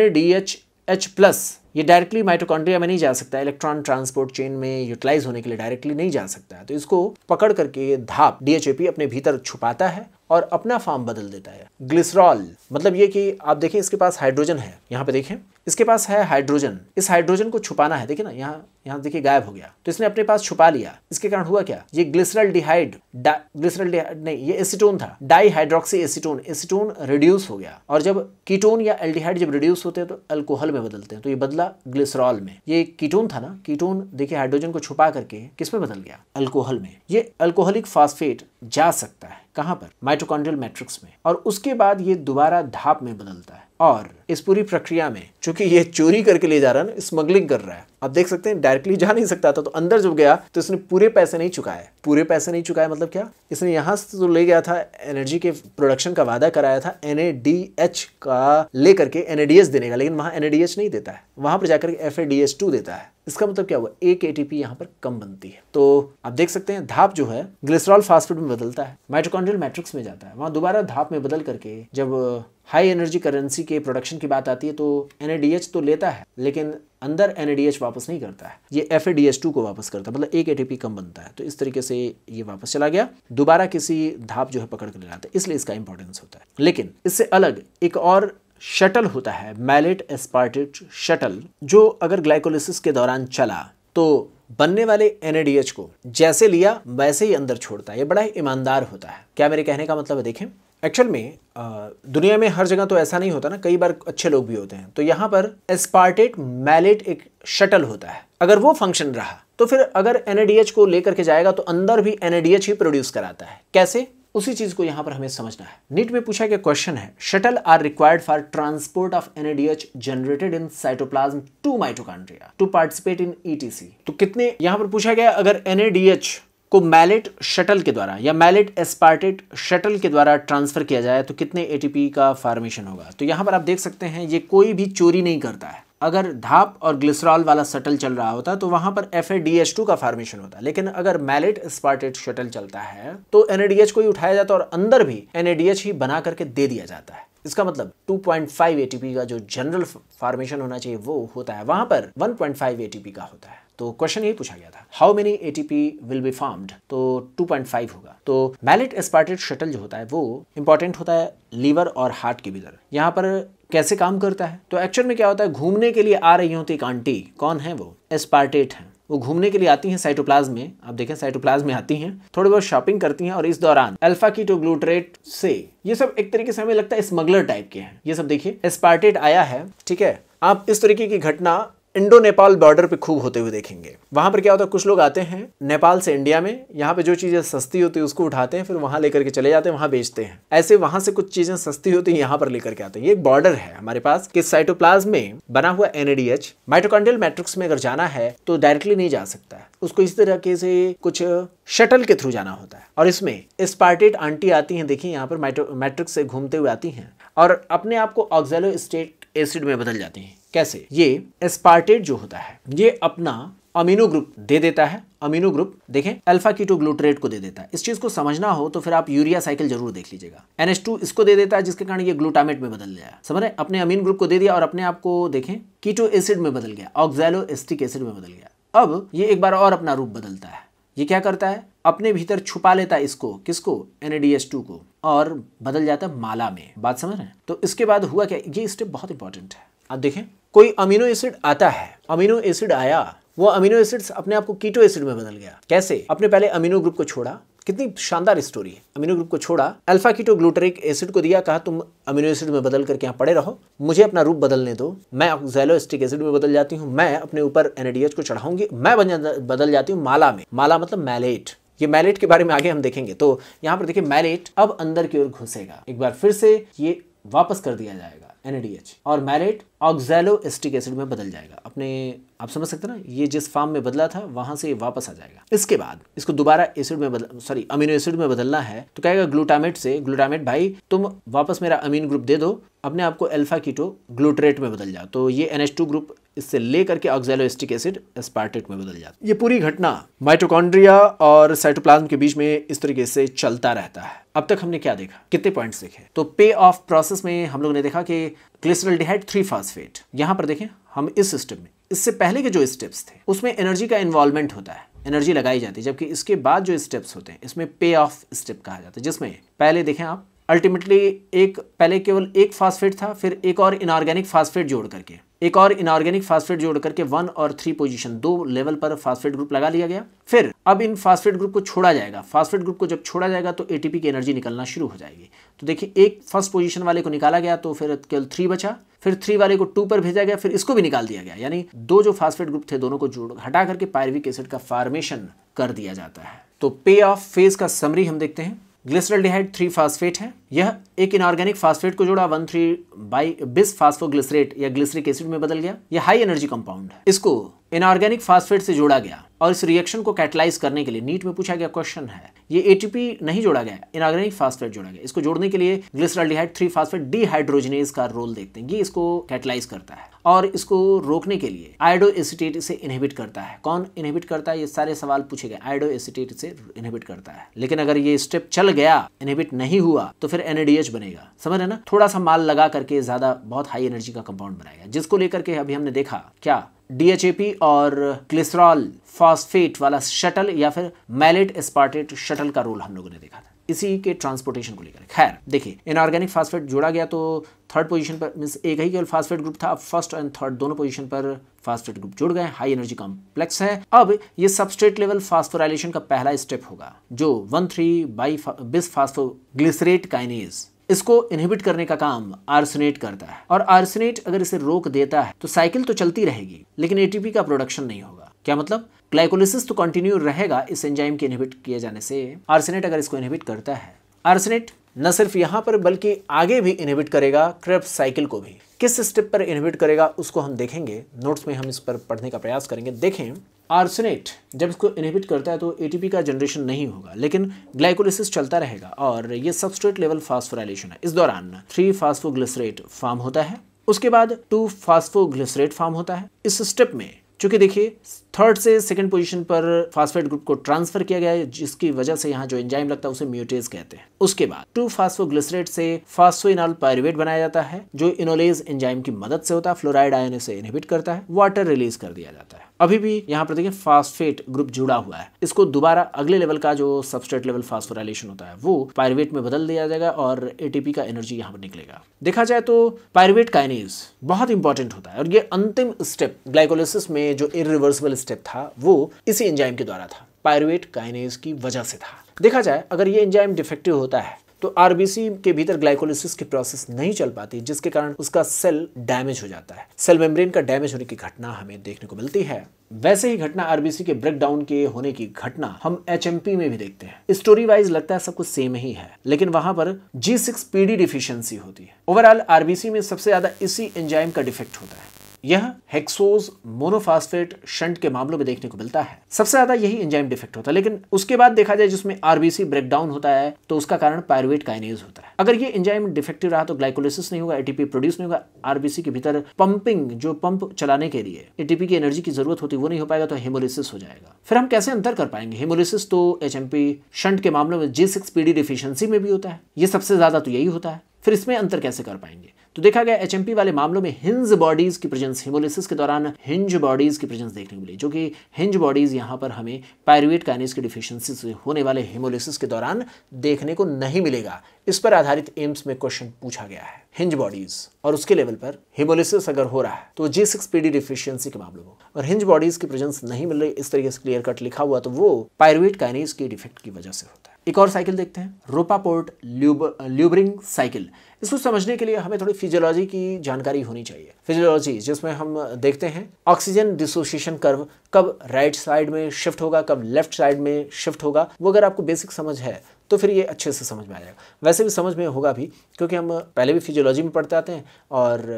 एच प्लस ये डायरेक्टली माइटोकॉन्ड्रिया में नहीं जा सकता इलेक्ट्रॉन ट्रांसपोर्ट चेन में यूटिलाइज होने के लिए डायरेक्टली नहीं जा सकता है तो इसको पकड़ करके धाप डीएचएपी अपने भीतर छुपाता है और अपना फॉर्म बदल देता है ग्लिसरॉल मतलब ये कि आप देखें इसके पास हाइड्रोजन है यहाँ पे देखें इसके पास है हाइड्रोजन इस हाइड्रोजन को छुपाना है देखिए ना यहाँ यहाँ देखिए गायब हो गया तो इसने अपने पास छुपा लिया इसके कारण हुआ क्या ये ग्लिसरल डिहाइड ग्लिसरल डिहाइड नहीं ये एसिटोन था di hydroxy acetone acetone reduce हो गया और जब कीटोन या एल्डिहाइड जब रिड्यूस होते हैं तो अल्कोहल में बदलते हैं तो ये बदला ग्लिसरॉल में ये कीटोन था ना कीटोन देखिए हाइड्रोजन को छुपा करके किस में बदल गया अल्कोहल में ये अल्कोहलिक फास्फेट जा सकता है कहाँ पर माइट्रोकॉन्ड्रियल मैट्रिक्स में और उसके बाद ये दोबारा धाप में बदलता है और इस पूरी प्रक्रिया में चूंकि ये चोरी करके ले जा रहा है ना स्मगलिंग कर रहा है आप देख सकते हैं डायरेक्टली जा नहीं सकता था तो अंदर जब गया तो इसने पूरे पैसे नहीं चुकाए पूरे पैसे नहीं चुकाए मतलब क्या इसने यहाँ से तो ले गया था एनर्जी के प्रोडक्शन का वादा कराया था एन का लेकर के एन देने का लेकिन वहां एन नहीं देता है वहां पर जाकर एफ देता है इसका मतलब क्या हुआ एक एटीपी यहाँ पर कम बनती है तो आप देख सकते हैं धाप जो है ग्लिसरॉल फास्टफूड में बदलता है माइट्रोकॉन्ड्रियल मैट्रिक्स में जाता है वहां दोबारा धाप में बदल करके जब हाई एनर्जी करेंसी के प्रोडक्शन की बात आती है तो एन तो लेता है लेकिन अंदर एन वापस नहीं करता है ये एफ को वापस करता है मतलब एक ए कम बनता है तो इस तरीके से ये वापस चला गया दोबारा किसी धाप जो है पकड़ कर ले जाता है इसलिए इसका इंपॉर्टेंस होता है लेकिन इससे अलग एक और शटल होता है मैलेट एस्पार्टेट शटल जो अगर ग्लाइकोलिसिस के दौरान चला तो बनने वाले एन को जैसे लिया वैसे ही अंदर छोड़ता है ये बड़ा ही ईमानदार होता है क्या मेरे कहने का मतलब है देखें एक्चुअल में दुनिया में हर जगह तो ऐसा नहीं होता ना कई बार अच्छे लोग भी होते हैं तो यहाँ पर एस्पार्टेट मैलेट एक शटल होता है अगर वो फंक्शन रहा तो फिर अगर एन को लेकर के जाएगा तो अंदर भी एन ही प्रोड्यूस कराता है कैसे उसी चीज को यहाँ पर हमें समझना है नीट में पूछा गया क्वेश्चन है shuttle are required for transport of N A D H generated in cytoplasm to mitochondria to participate in E T C तो कितने यहाँ पर पूछा गया अगर एनएडीएच को मैलेट शटल के द्वारा या मैलेट एस्पार्टेट शटल के द्वारा ट्रांसफ़र किया जाए तो कितने एटीपी का फार्मेशन होगा तो यहाँ पर आप देख सकते हैं ये कोई भी चोरी नहीं करता है अगर धाप और ग्लिसरॉल वाला शटल चल रहा होता तो वहाँ पर एफ का फार्मेशन होता लेकिन अगर मैलेट स्पार्टेट शटल चलता है तो एन को ही उठाया जाता और अंदर भी एन ही बना करके दे दिया जाता है इसका मतलब 2.5 एटीपी का जो जनरल फार्मेशन होना चाहिए वो होता है वहाँ पर 1.5 एटीपी का होता है तो क्वेश्चन यही पूछा गया था how many ATP will be formed तो 2.5 होगा तो मैलेट एस्पार्टेट शटल जो होता है वो इंपॉर्टेंट होता है लीवर और हार्ट के भीतर यहाँ पर कैसे काम करता है तो एक्चुअल में क्या होता है घूमने के लिए आ रही होती एक आंटी कौन है वो एस्पार्टेट है वो घूमने के लिए आती हैं साइटोप्लाज्म में आप देखें साइटोप्लाज्म में आती हैं थोड़ी बहुत शॉपिंग करती हैं और इस दौरान अल्फा कीटोग्लूटरेट से ये सब एक तरीके से हमें लगता है स्मगलर टाइप के हैं ये सब देखिए एस्पार्टेट आया है ठीक है आप इस तरीके की घटना इंडो नेपाल बॉर्डर पे खूब होते हुए देखेंगे वहां पर क्या होता है कुछ लोग आते हैं नेपाल से इंडिया में यहाँ पे जो चीज़ें सस्ती होती है उसको उठाते हैं फिर वहां लेकर के चले जाते हैं वहां बेचते हैं ऐसे वहां से कुछ चीज़ें सस्ती होती है यहाँ पर लेकर के आते हैं ये एक बॉर्डर है हमारे पास कि साइटोप्लाज में बना हुआ एनएडीएच माइट्रोकॉन्डियल मैट्रिक्स में अगर जाना है तो डायरेक्टली नहीं जा सकता है उसको इस तरीके से कुछ शटल के थ्रू जाना होता है और इसमें स्पार्टेड आंटी आती है देखिए यहाँ पर मैट्रिक्स से घूमते हुए आती है और अपने आप को ऑक्जेलो स्टेट एसिड में बदल जाती है कैसे ये एस्पार्टेट जो होता है ये अपना अमीनो ग्रुप दे देता है अमीनो ग्रुप देखें अल्फा कीटो ग्लूटरेट को दे देता है इस चीज को समझना हो तो फिर आप यूरिया साइकिल जरूर देख लीजिएगा टू इसको दे देता है जिसके कारण ये ग्लूटामेट में बदल गया समझ रहे अपने अमीन ग्रुप को दे दिया और अपने आप को देखें कीटो एसिड में बदल गया ऑक्जेलो एस्टिक एसिड में बदल गया अब ये एक बार और अपना रूप बदलता है ये क्या करता है अपने भीतर छुपा लेता है इसको किसको NADH2 को और बदल जाता है माला में बात समझ रहे हैं तो इसके बाद हुआ क्या ये स्टेप बहुत इंपॉर्टेंट है आप देखें कोई अमीनो एसिड आता है अमीनो एसिड आया वो अमीनो एसिड अपने आप को कीटो एसिड में बदल गया कैसे अपने पहले अमीनो ग्रुप को छोड़ा कितनी शानदार स्टोरी है अमीनो ग्रुप को छोड़ा अल्फा कीटो ग्लूटरिक एसिड को दिया कहा तुम अमीनो एसिड में बदल करके यहाँ पड़े रहो मुझे अपना रूप बदलने दो मैं जेलोस्टिक एसिड में बदल जाती हूँ मैं अपने ऊपर एनडीएच को चढ़ाऊंगी मैं बदल जाती हूँ माला में माला मतलब मैलेट ये मैलेट के बारे में आगे हम देखेंगे तो यहाँ पर देखिए मैलेट अब अंदर की ओर घुसेगा एक बार फिर से ये वापस कर दिया जाएगा एनएडीएच और मैलेट ऑक्जेलो एस्टिक एसिड में बदल जाएगा अपने आप समझ सकते ना ये जिस फार्म में बदला था वहां से ये वापस आ जाएगा इसके बाद इसको दोबारा एसिड में सॉरी अमीनो एसिड में बदलना है तो कहेगा ग्लूटामेट से ग्लूटामेट भाई तुम वापस मेरा अमीन ग्रुप दे दो अपने आपको एल्फा कीटो ग्लूटरेट में बदल जाओ तो ये एन ग्रुप इससे ले करके ऑक्जेलोस्टिक एसिड एस्पार्टेट में बदल जाता है ये पूरी घटना माइटोकॉन्ड्रिया और साइटोप्लाज्म के बीच में इस तरीके से चलता रहता है अब तक हमने क्या देखा कितने पॉइंट्स देखे तो पे ऑफ प्रोसेस में हम लोग ने देखा कि क्लिसरल्डिहाइड थ्री फास्फेट यहां पर देखें हम इस स्टेप में इससे पहले के जो स्टेप्स थे उसमें एनर्जी का इन्वॉल्वमेंट होता है एनर्जी लगाई जाती है जबकि इसके बाद जो स्टेप्स होते हैं इसमें पे ऑफ स्टेप कहा जाता है जिसमें पहले देखें आप अल्टीमेटली एक पहले केवल एक फास्फेट था फिर एक और इनऑर्गेनिक फास्फेट जोड़ करके एक और इनऑर्गेनिक फास्फेट जोड़ करके वन और थ्री पोजीशन दो लेवल पर फास्फेट ग्रुप लगा लिया गया फिर अब इन फास्फेट ग्रुप को छोड़ा जाएगा फास्फेट ग्रुप को जब छोड़ा जाएगा तो एटीपी की एनर्जी निकलना शुरू हो जाएगी तो देखिए एक फर्स्ट पोजीशन वाले को निकाला गया तो फिर केवल थ्री बचा फिर थ्री वाले को टू पर भेजा गया फिर इसको भी निकाल दिया गया यानी दो जो फास्फेट ग्रुप थे दोनों को जोड़ हटा करके पायरविक एसिड का फॉर्मेशन कर दिया जाता है तो पे ऑफ फेज का समरी हम देखते हैं डिहाइड थ्री फास्फेट है यह एक इनऑर्गेनिक फास्फेट को जोड़ा one three bi bis phosphoglycerate या ग्लिसरिक एसिड में बदल गया यह हाई एनर्जी कंपाउंड है इसको इनऑर्गेनिक फास्फेट से जोड़ा गया और इस रिएक्शन को कैटलाइज करने के लिए नीट में पूछा गया क्वेश्चन है ये एटीपी नहीं जोड़ा गया इनाग्रेनिक फास्फेट जोड़ा गया इसको जोड़ने के लिए ग्लिसरल्डिहाइड थ्री फास्फेट डीहाइड्रोजनेज का रोल देखते हैं ये इसको कैटलाइज करता है और इसको रोकने के लिए आयोडो एसिटेट इसे इनहिबिट करता है कौन इनहिबिट करता है ये सारे सवाल पूछे गए आयोडो एसिटेट इसे इनहिबिट करता है लेकिन अगर ये स्टेप चल गया इनहिबिट नहीं हुआ तो फिर एनएडीएच बनेगा समझ रहे ना थोड़ा सा माल लगा करके ज्यादा बहुत हाई एनर्जी का कंपाउंड बनाएगा जिसको लेकर के अभी हमने देखा क्या डीएचएपी और ग्लिसरॉल फॉस्फेट वाला शटल या फिर मैलेट स्पार्टेट शटल का रोल हम लोगों ने देखा था इसी के ट्रांसपोर्टेशन को लेकर खैर देखिए इनऑर्गेनिक फास्फेट जोड़ा गया तो थर्ड पोजीशन पर मीन एक ही केवल फास्फेट ग्रुप था अब फर्स्ट एंड थर्ड दोनों पोजीशन पर फास्फेट ग्रुप जुड़ गए हाई एनर्जी कॉम्प्लेक्स है अब ये सबस्ट्रेट लेवल फास्फोराइलेशन का पहला स्टेप होगा जो one three bi bis phosphoglycerate kinase इसको इनहिबिट करने का काम आर्सनेट करता है और आर्सनेट अगर इसे रोक देता है तो साइकिल तो चलती रहेगी लेकिन एटीपी का प्रोडक्शन नहीं होगा क्या मतलब ग्लाइकोलिसिस तो कंटिन्यू रहेगा इस एंजाइम के इनहिबिट किए जाने से आर्सनेट अगर इसको इनहिबिट करता है आर्सनेट न सिर्फ यहां पर बल्कि आगे भी इनहिबिट करेगा क्रेप साइकिल को भी किस स्टेप पर इनहिबिट करेगा उसको हम देखेंगे नोट्स में हम इस पर पढ़ने का प्रयास करेंगे देखें आर्सेनेट जब इसको इनहिबिट करता है तो एटीपी का जनरेशन नहीं होगा लेकिन ग्लाइकोलिसिस चलता रहेगा और ये सबस्ट्रेट लेवल फास्फोराइलेशन है इस दौरान थ्री फास्फोग्लिसरेट फार्म होता है उसके बाद टू फास्फोग्लिसरेट फार्म होता है इस स्टेप में चूंकि देखिए थर्ड से सेकंड पोजीशन पर फास्फेट ग्रुप को ट्रांसफर किया गया है जिसकी वजह से यहाँ जो एंजाइम लगता है उसे म्यूटेज कहते हैं उसके बाद टू फास्फोग्लिसरेट से फास्फोइनाल पायरिवेट बनाया जाता है जो इनोलेज एंजाइम की मदद से होता है फ्लोराइड आयन से इनहिबिट करता है वाटर रिलीज कर दिया जाता है अभी भी यहाँ पर देखिए फास्फेट ग्रुप जुड़ा हुआ है इसको दोबारा अगले लेवल का जो सबस्टेट लेवल फास्फोराइलेशन होता है वो पायरवेट में बदल दिया जाएगा और एटीपी का एनर्जी यहाँ पर निकलेगा देखा जाए तो पायरवेट काइनेज बहुत इंपॉर्टेंट होता है और ये अंतिम स्टेप ग्लाइकोलिस में जो इरिवर्सिबल स्टेप था वो इसी एंजाइम के द्वारा था पायरुवेट काइनेज की वजह से था देखा जाए अगर ये एंजाइम डिफेक्टिव होता है तो आरबीसी के भीतर ग्लाइकोलिसिस की प्रोसेस नहीं चल पाती जिसके कारण उसका सेल डैमेज हो जाता है सेल मेम्ब्रेन का डैमेज होने की घटना हमें देखने को मिलती है वैसे ही घटना आरबीसी के ब्रेकडाउन के होने की घटना हम एच में भी देखते हैं स्टोरी वाइज लगता है सब कुछ सेम ही है लेकिन वहां पर जी सिक्स पीडी डिफिशियंसी होती है ओवरऑल आरबीसी में सबसे ज्यादा इसी एंजाइम का डिफेक्ट होता है यह हेक्सोज मोनोफास्फेट शंट के मामलों में देखने को मिलता है सबसे ज्यादा यही एंजाइम डिफेक्ट होता है लेकिन उसके बाद देखा जाए जिसमें आरबीसी ब्रेकडाउन होता है तो उसका कारण पायरवेट काइनेज होता है अगर ये एंजाइम डिफेक्टिव रहा तो ग्लाइकोलिसिस नहीं होगा एटीपी प्रोड्यूस नहीं होगा आरबीसी के भीतर पंपिंग जो पंप चलाने के लिए एटीपी की एनर्जी की जरूरत होती है वो नहीं हो पाएगा तो हेमोलिसिस हो जाएगा फिर हम कैसे अंतर कर पाएंगे हेमोलिसिस तो एच शंट के मामलों में जिस सिक्स डिफिशियंसी में भी होता है ये सबसे ज्यादा तो यही होता है फिर इसमें अंतर कैसे कर पाएंगे तो देखा गया एच वाले मामलों में हिंज बॉडीज़ की प्रेजेंस हिमोलिसिस के दौरान हिंज बॉडीज़ की प्रेजेंस देखने को मिली जो कि हिंज बॉडीज़ यहां पर हमें पायरुवेट काइनेज की डिफिशियंसी से होने वाले हिमोलिसिस के दौरान देखने को नहीं मिलेगा इस पर आधारित एम्स में क्वेश्चन पूछा गया है हिंज बॉडीज़ और उसके लेवल पर हिमोलिसिस अगर हो रहा है तो जी सिक्स पीडी डिफिशियंसी के मामलों में और हिंज बॉडीज़ की प्रेजेंस नहीं मिल रही इस तरीके से क्लियर कट लिखा हुआ तो वो पायरुवेट काइनेज के डिफेक्ट की वजह से होता है एक और साइकिल देखते हैं रोपापोर्ट ल्यूब ल्यूबरिंग साइकिल इसको समझने के लिए हमें थोड़ी फिजियोलॉजी की जानकारी होनी चाहिए फिजियोलॉजी जिसमें हम देखते हैं ऑक्सीजन डिसोसिएशन कर्व कब राइट साइड में शिफ्ट होगा कब लेफ्ट साइड में शिफ्ट होगा वो अगर आपको बेसिक समझ है तो फिर ये अच्छे से समझ में आ जाएगा वैसे भी समझ में होगा भी क्योंकि हम पहले भी फिजियोलॉजी में पढ़ते आते हैं और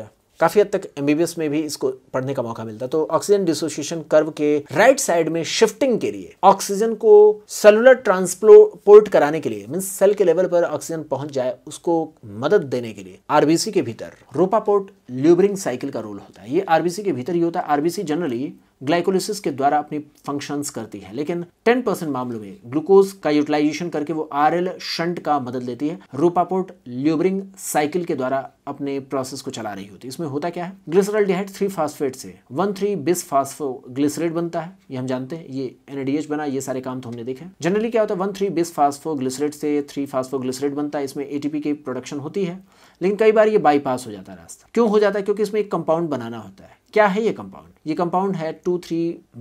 काफ़ी हद तक एमबीबीएस में भी इसको पढ़ने का मौका मिलता है तो ऑक्सीजन डिसोसिएशन कर्व के राइट साइड में शिफ्टिंग के लिए ऑक्सीजन को सेलुलर ट्रांसपोर्ट कराने के लिए मीन सेल के लेवल पर ऑक्सीजन पहुंच जाए उसको मदद देने के लिए आरबीसी के भीतर रोपापोर्ट ल्यूबरिंग साइकिल का रोल होता है ये आरबीसी के भीतर ही होता है आरबीसी जनरली ग्लाइकोलिसिस के द्वारा अपनी फंक्शंस करती है लेकिन 10 परसेंट मामलों में ग्लूकोज का यूटिलाइजेशन करके वो आरएल शंट का मदद लेती है रूपापोर्ट ल्यूबरिंग साइकिल के द्वारा अपने प्रोसेस को चला रही होती है इसमें होता क्या है ग्लिसरल डिहाइट थ्री फास्फेट से one three bis phosphoglycerate बनता है ये हम जानते हैं ये एनडीएच बना ये सारे काम तो हमने देखे जनरली क्या होता है one three bis phosphoglycerate से थ्री फास्फो ग्लिसरेट बनता है इसमें एटीपी की प्रोडक्शन होती है लेकिन कई बार ये बाईपास हो जाता है रास्ता क्यों हो जाता है क्योंकि इसमें एक कंपाउंड बनाना होता है क्या है ये कंपाउंड ये कंपाउंड है टू थ्री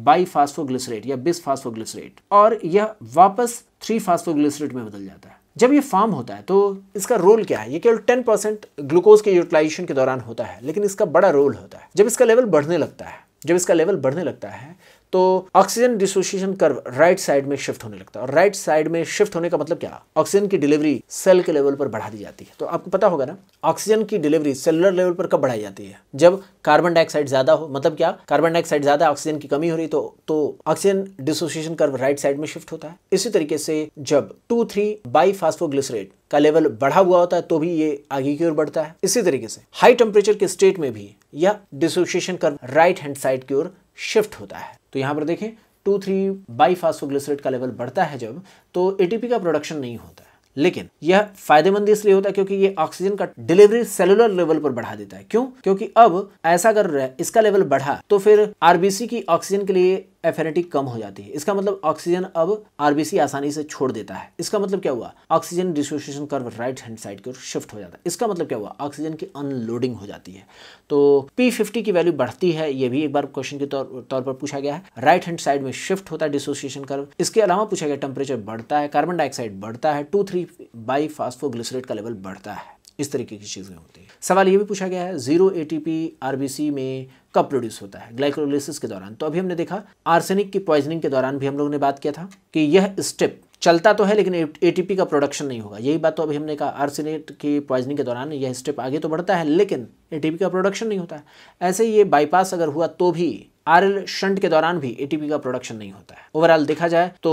बाई फास्फोग्लिसरेट या बिस फास्फोग्लिसरेट और यह वापस थ्री फास्फोग्लिसरेट में बदल जाता है जब ये फार्म होता है तो इसका रोल क्या है ये केवल 10 परसेंट ग्लूकोज के यूटिलाइजेशन के दौरान होता है लेकिन इसका बड़ा रोल होता है जब इसका लेवल बढ़ने लगता है जब इसका लेवल बढ़ने लगता है तो oxygen dissociation curve right side में शिफ्ट होने लगता है और राइट साइड में शिफ्ट होने का मतलब क्या ऑक्सीजन की डिलीवरी सेल के लेवल पर बढ़ा दी जाती है तो आपको पता होगा ना ऑक्सीजन की डिलीवरी सेलुलर लेवल पर कब बढ़ाई जाती है जब कार्बन डाइऑक्साइड ज्यादा हो मतलब क्या कार्बन डाइऑक्साइड ज्यादा ऑक्सीजन की कमी हो रही तो तो oxygen dissociation curve right side में शिफ्ट होता है इसी तरीके से जब टू थ्री बाई फास्फोग्लिसरेट का लेवल बढ़ा हुआ होता है तो भी ये आगे की ओर बढ़ता है इसी तरीके से हाई टेम्परेचर के स्टेट में भी यह dissociation curve right hand side की ओर शिफ्ट होता है तो यहाँ पर देखें टू थ्री बाई फास्फोग्लिसरेट का लेवल बढ़ता है जब तो एटीपी का प्रोडक्शन नहीं होता है लेकिन यह फायदेमंद इसलिए होता है क्योंकि ये ऑक्सीजन का डिलीवरी सेलुलर लेवल पर बढ़ा देता है क्यों क्योंकि अब ऐसा कर रहा है इसका लेवल बढ़ा तो फिर आरबीसी की ऑक्सीजन के लिए एफेनिटी कम हो जाती है इसका मतलब ऑक्सीजन अब आरबीसी आसानी से छोड़ देता है इसका मतलब क्या हुआ oxygen dissociation curve right hand side की ओर शिफ्ट हो जाता है इसका मतलब क्या हुआ ऑक्सीजन की अनलोडिंग हो जाती है तो पी फिफ्टी की वैल्यू बढ़ती है यह भी एक बार क्वेश्चन के तौर तौर पर पूछा गया है राइट हैंड साइड में शिफ्ट होता है डिसोसिएशन कर्व इसके अलावा पूछा गया टेम्परेचर बढ़ता है कार्बन डाइऑक्साइड बढ़ता है टू थ्री बाई फास्फोग्लिसरेट का लेवल बढ़ता है इस तरीके की चीज़ें होती है सवाल ये भी पूछा गया है जीरो ए आरबीसी में कब प्रोड्यूस होता है ग्लाइकोलिसिस के दौरान तो अभी हमने देखा आर्सेनिक की पॉइजनिंग के दौरान भी हम लोगों ने बात किया था कि यह स्टेप चलता तो है लेकिन ए का प्रोडक्शन नहीं होगा यही बात तो अभी हमने कहा आर्सेनेट की पॉइजनिंग के दौरान यह स्टेप आगे तो बढ़ता है लेकिन एटीपी का प्रोडक्शन नहीं होता है ऐसे ही ये बाईपास अगर हुआ तो भी आरएल शंट के दौरान भी एटीपी का प्रोडक्शन नहीं होता है ओवरऑल देखा जाए तो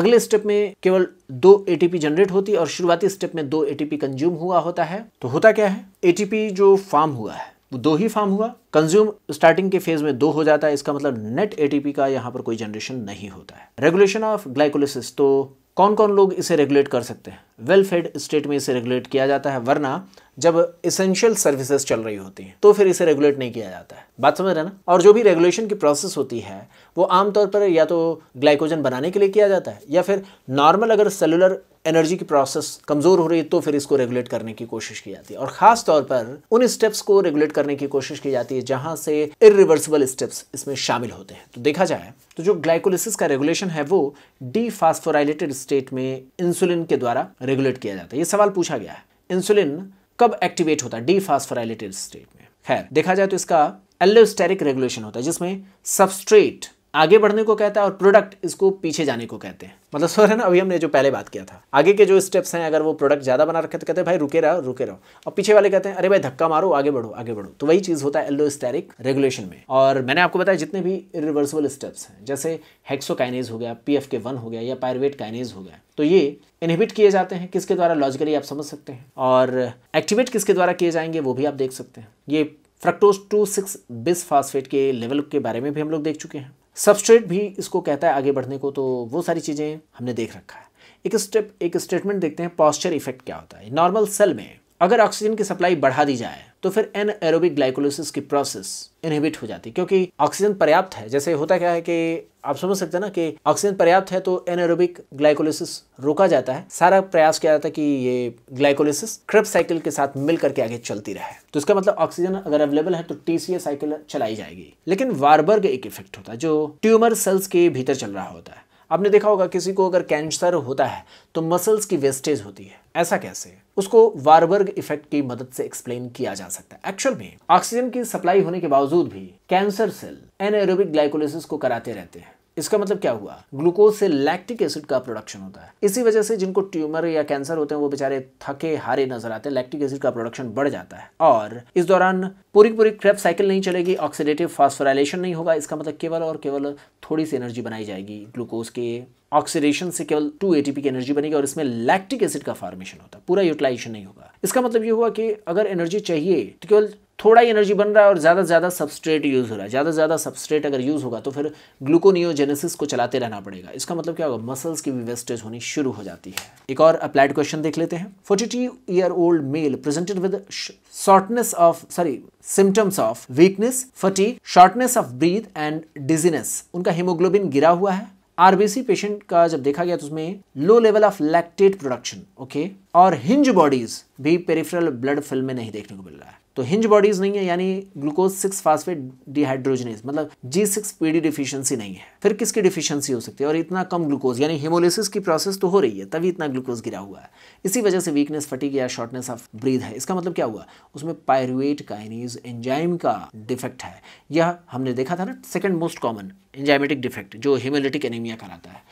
अगले स्टेप में केवल दो एटीपी जनरेट होती है और शुरुआती स्टेप में दो एटीपी कंज्यूम हुआ होता है तो होता क्या है एटीपी जो फार्म हुआ है वो दो ही फार्म हुआ कंज्यूम स्टार्टिंग के फेज में दो हो जाता है इसका मतलब नेट एटीपी का यहाँ पर कोई जनरेशन नहीं होता है रेगुलेशन ऑफ ग्लाइकोलिसिस तो कौन कौन लोग इसे रेगुलेट कर सकते हैं वेलफेड स्टेट में इसे रेगुलेट किया जाता है वरना जब इसेंशियल सर्विसेज चल रही होती हैं तो फिर इसे रेगुलेट नहीं किया जाता है बात समझ रहे ना और जो भी रेगुलेशन की प्रोसेस होती है वो आमतौर पर या तो ग्लाइकोजन बनाने के लिए किया जाता है या फिर नॉर्मल अगर सेलुलर एनर्जी की प्रोसेस कमज़ोर हो रही है तो फिर इसको रेगुलेट करने की कोशिश की जाती है और ख़ास तौर पर उन स्टेप्स को रेगुलेट करने की कोशिश की जाती है जहाँ से इरिवर्सिबल स्टेप्स इसमें शामिल होते हैं तो देखा जाए तो जो ग्लाइकोलिसिस का रेगुलेशन है वो डी स्टेट में इंसुलिन के द्वारा रेगुलेट किया जाता है ये सवाल पूछा गया है इंसुलिन कब एक्टिवेट होता है डीफास्फोराइलेटेड स्टेट में खैर देखा जाए तो इसका एलोस्टेरिक रेगुलेशन होता है जिसमें सबस्ट्रेट आगे बढ़ने को कहता है और प्रोडक्ट इसको पीछे जाने को कहते हैं मतलब सर है ना अभी हमने जो पहले बात किया था आगे के जो स्टेप्स हैं अगर वो प्रोडक्ट ज़्यादा बना रखे तो कहते हैं भाई रुके रहो रुके रहो और पीछे वाले कहते हैं अरे भाई धक्का मारो आगे बढ़ो आगे बढ़ो तो वही चीज़ होता है एल्लो स्टेरिक रेगुलेशन में और मैंने आपको बताया जितने भी इरिवर्सिबल स्टेप्स हैं जैसे हेक्सोकाइनेज हो गया पी के वन हो गया या पायरवेट काइनेज हो गया तो ये इनहिबिट किए जाते हैं किसके द्वारा लॉजिकली आप समझ सकते हैं और एक्टिवेट किसके द्वारा किए जाएंगे वो भी आप देख सकते हैं ये fructose two six bis phosphate के लेवल के बारे में भी हम लोग देख चुके हैं सबस्ट्रेट भी इसको कहता है आगे बढ़ने को तो वो सारी चीज़ें हमने देख रखा है एक स्टेप एक स्टेटमेंट देखते हैं पॉस्चर इफेक्ट क्या होता है नॉर्मल सेल में अगर ऑक्सीजन की सप्लाई बढ़ा दी जाए तो फिर एन एरोबिक ग्लाइकोलिसिस की प्रोसेस इनहिबिट हो जाती है क्योंकि ऑक्सीजन पर्याप्त है जैसे होता क्या है कि आप समझ सकते हैं ना कि ऑक्सीजन पर्याप्त है तो एन एरोबिक ग्लाइकोलिसिस रोका जाता है सारा प्रयास किया जाता है कि ये ग्लाइकोलोसिस क्रेप साइकिल के साथ मिल करके आगे चलती रहे तो इसका मतलब ऑक्सीजन अगर अवेलेबल है तो टीसीए साइकिल चलाई जाएगी लेकिन वारबर्ग एक इफेक्ट होता है जो ट्यूमर सेल्स के भीतर चल रहा होता है आपने देखा होगा किसी को अगर कैंसर होता है तो मसल्स की वेस्टेज होती है ऐसा कैसे है? उसको वारबर्ग इफेक्ट की मदद से एक्सप्लेन किया जा सकता है एक्चुअल में ऑक्सीजन की सप्लाई होने के बावजूद भी कैंसर सेल एनएरोबिक ग्लाइकोलाइसिस को कराते रहते हैं इसका मतलब क्या हुआ ग्लूकोज से लैक्टिक एसिड का प्रोडक्शन होता है इसी वजह से जिनको ट्यूमर या कैंसर होते हैं वो बेचारे थके हारे नजर आते हैं लैक्टिक एसिड का प्रोडक्शन बढ़ जाता है और इस दौरान पूरी पूरी क्रेप साइकिल नहीं चलेगी ऑक्सीडेटिव फास्फोराइलेशन नहीं होगा इसका मतलब केवल और केवल थोड़ी सी एनर्जी बनाई जाएगी ग्लूकोज के ऑक्सीडेशन से केवल टू एटीपी की एनर्जी बनेगी और इसमें लैक्टिक एसिड का फॉर्मेशन होता है पूरा यूटिलाइजेशन नहीं होगा इसका मतलब ये हुआ कि अगर एनर्जी चाहिए तो केवल थोड़ा ही एनर्जी बन रहा है और ज़्यादा ज़्यादा सबस्ट्रेट यूज़ हो रहा है ज़्यादा ज़्यादा सबस्ट्रेट अगर यूज़ होगा तो फिर ग्लूकोनियोजेनेसिस को चलाते रहना पड़ेगा इसका मतलब क्या होगा मसल्स की भी वेस्टेज होनी शुरू हो जाती है एक और अप्लाइड क्वेश्चन देख लेते हैं forty two year old male presented with shortness of sorry symptoms of weakness fatigue shortness of breath and dizziness उनका हीमोग्लोबिन गिरा हुआ है आरबीसी पेशेंट का जब देखा गया तो उसमें low level of lactate production okay और हिंज बॉडीज भी पेरिफेरल ब्लड फिल्म में नहीं देखने को मिल रहा है तो हिंज बॉडीज़ नहीं है यानी ग्लूकोज सिक्स फास्फेट डिहाइड्रोजनेज मतलब जी सिक्स पीडी डिफिशियंसी नहीं है फिर किसकी डिफिशियंसी हो सकती है और इतना कम ग्लूकोज यानी हिमोलिसिस की प्रोसेस तो हो रही है तभी इतना ग्लूकोज गिरा हुआ है इसी वजह से वीकनेस फटीक या शॉर्टनेस ऑफ ब्रीथ है इसका मतलब क्या हुआ उसमें पायरुएट काइनीज एंजाइम का डिफेक्ट है यह हमने देखा था ना second most common enzymatic defect जो हिमोलिटिक एनीमिया कराता है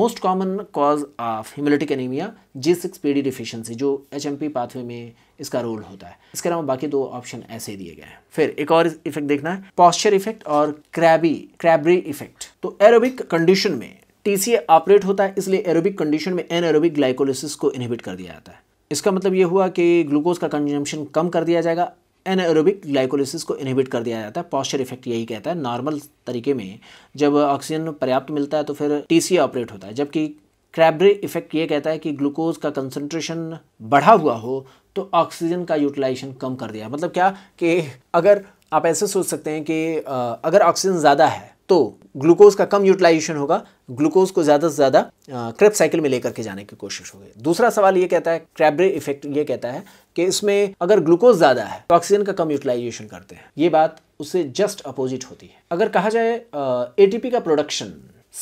most common cause of haemolytic anaemia G six P D deficiency जो एच एम पी पाथवे में इसका रोल होता है इसके अलावा बाकी दो ऑप्शन ऐसे दिए गए हैं फिर एक और इफेक्ट देखना है पॉस्चर इफेक्ट और क्रैबी क्रैबरी इफेक्ट तो एरोबिक कंडीशन में टीसीए ऑपरेट होता है इसलिए एरोबिक कंडीशन में एन एरोबिक ग्लाइकोलिसिस को इनहिबिट कर दिया जाता है इसका मतलब ये हुआ कि ग्लूकोज का कंजम्पशन कम कर दिया जाएगा एनएरोबिक ग्लाइकोलिसिस को इनहिबिट कर दिया जाता है पॉस्चर इफेक्ट यही कहता है नॉर्मल तरीके में जब ऑक्सीजन पर्याप्त मिलता है तो फिर सी ऑपरेट होता है जबकि क्रैबरे इफेक्ट ये कहता है कि ग्लूकोज का कंसनट्रेशन बढ़ा हुआ हो तो ऑक्सीजन का यूटिलाइजेशन कम कर दिया मतलब क्या कि अगर आप ऐसे सोच सकते हैं कि अगर ऑक्सीजन ज़्यादा है तो ग्लूकोज का कम यूटिलाइजेशन होगा ग्लूकोज को ज़्यादा से ज़्यादा क्रेप साइकिल में लेकर के जाने की कोशिश होगी दूसरा सवाल ये कहता है क्रैबरे इफेक्ट ये कहता है कि इसमें अगर ग्लूकोज ज़्यादा है तो ऑक्सीजन का कम यूटिलाइजेशन करते हैं ये बात उससे जस्ट अपोजिट होती है अगर कहा जाए ए का प्रोडक्शन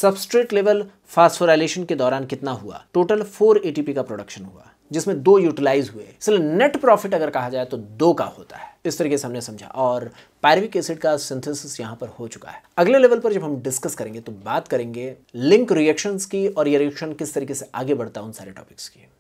सबस्ट्रेट लेवल फास्फोराइलेशन के दौरान कितना हुआ टोटल फोर ए का प्रोडक्शन हुआ जिसमें दो यूटिलाइज हुए इसलिए नेट प्रॉफिट अगर कहा जाए तो दो का होता है इस तरीके से हमने समझा और पैरविक एसिड का सिंथेसिस यहां पर हो चुका है अगले लेवल पर जब हम डिस्कस करेंगे तो बात करेंगे लिंक रिएक्शंस की और ये रिएक्शन किस तरीके से आगे बढ़ता है उन सारे टॉपिक्स की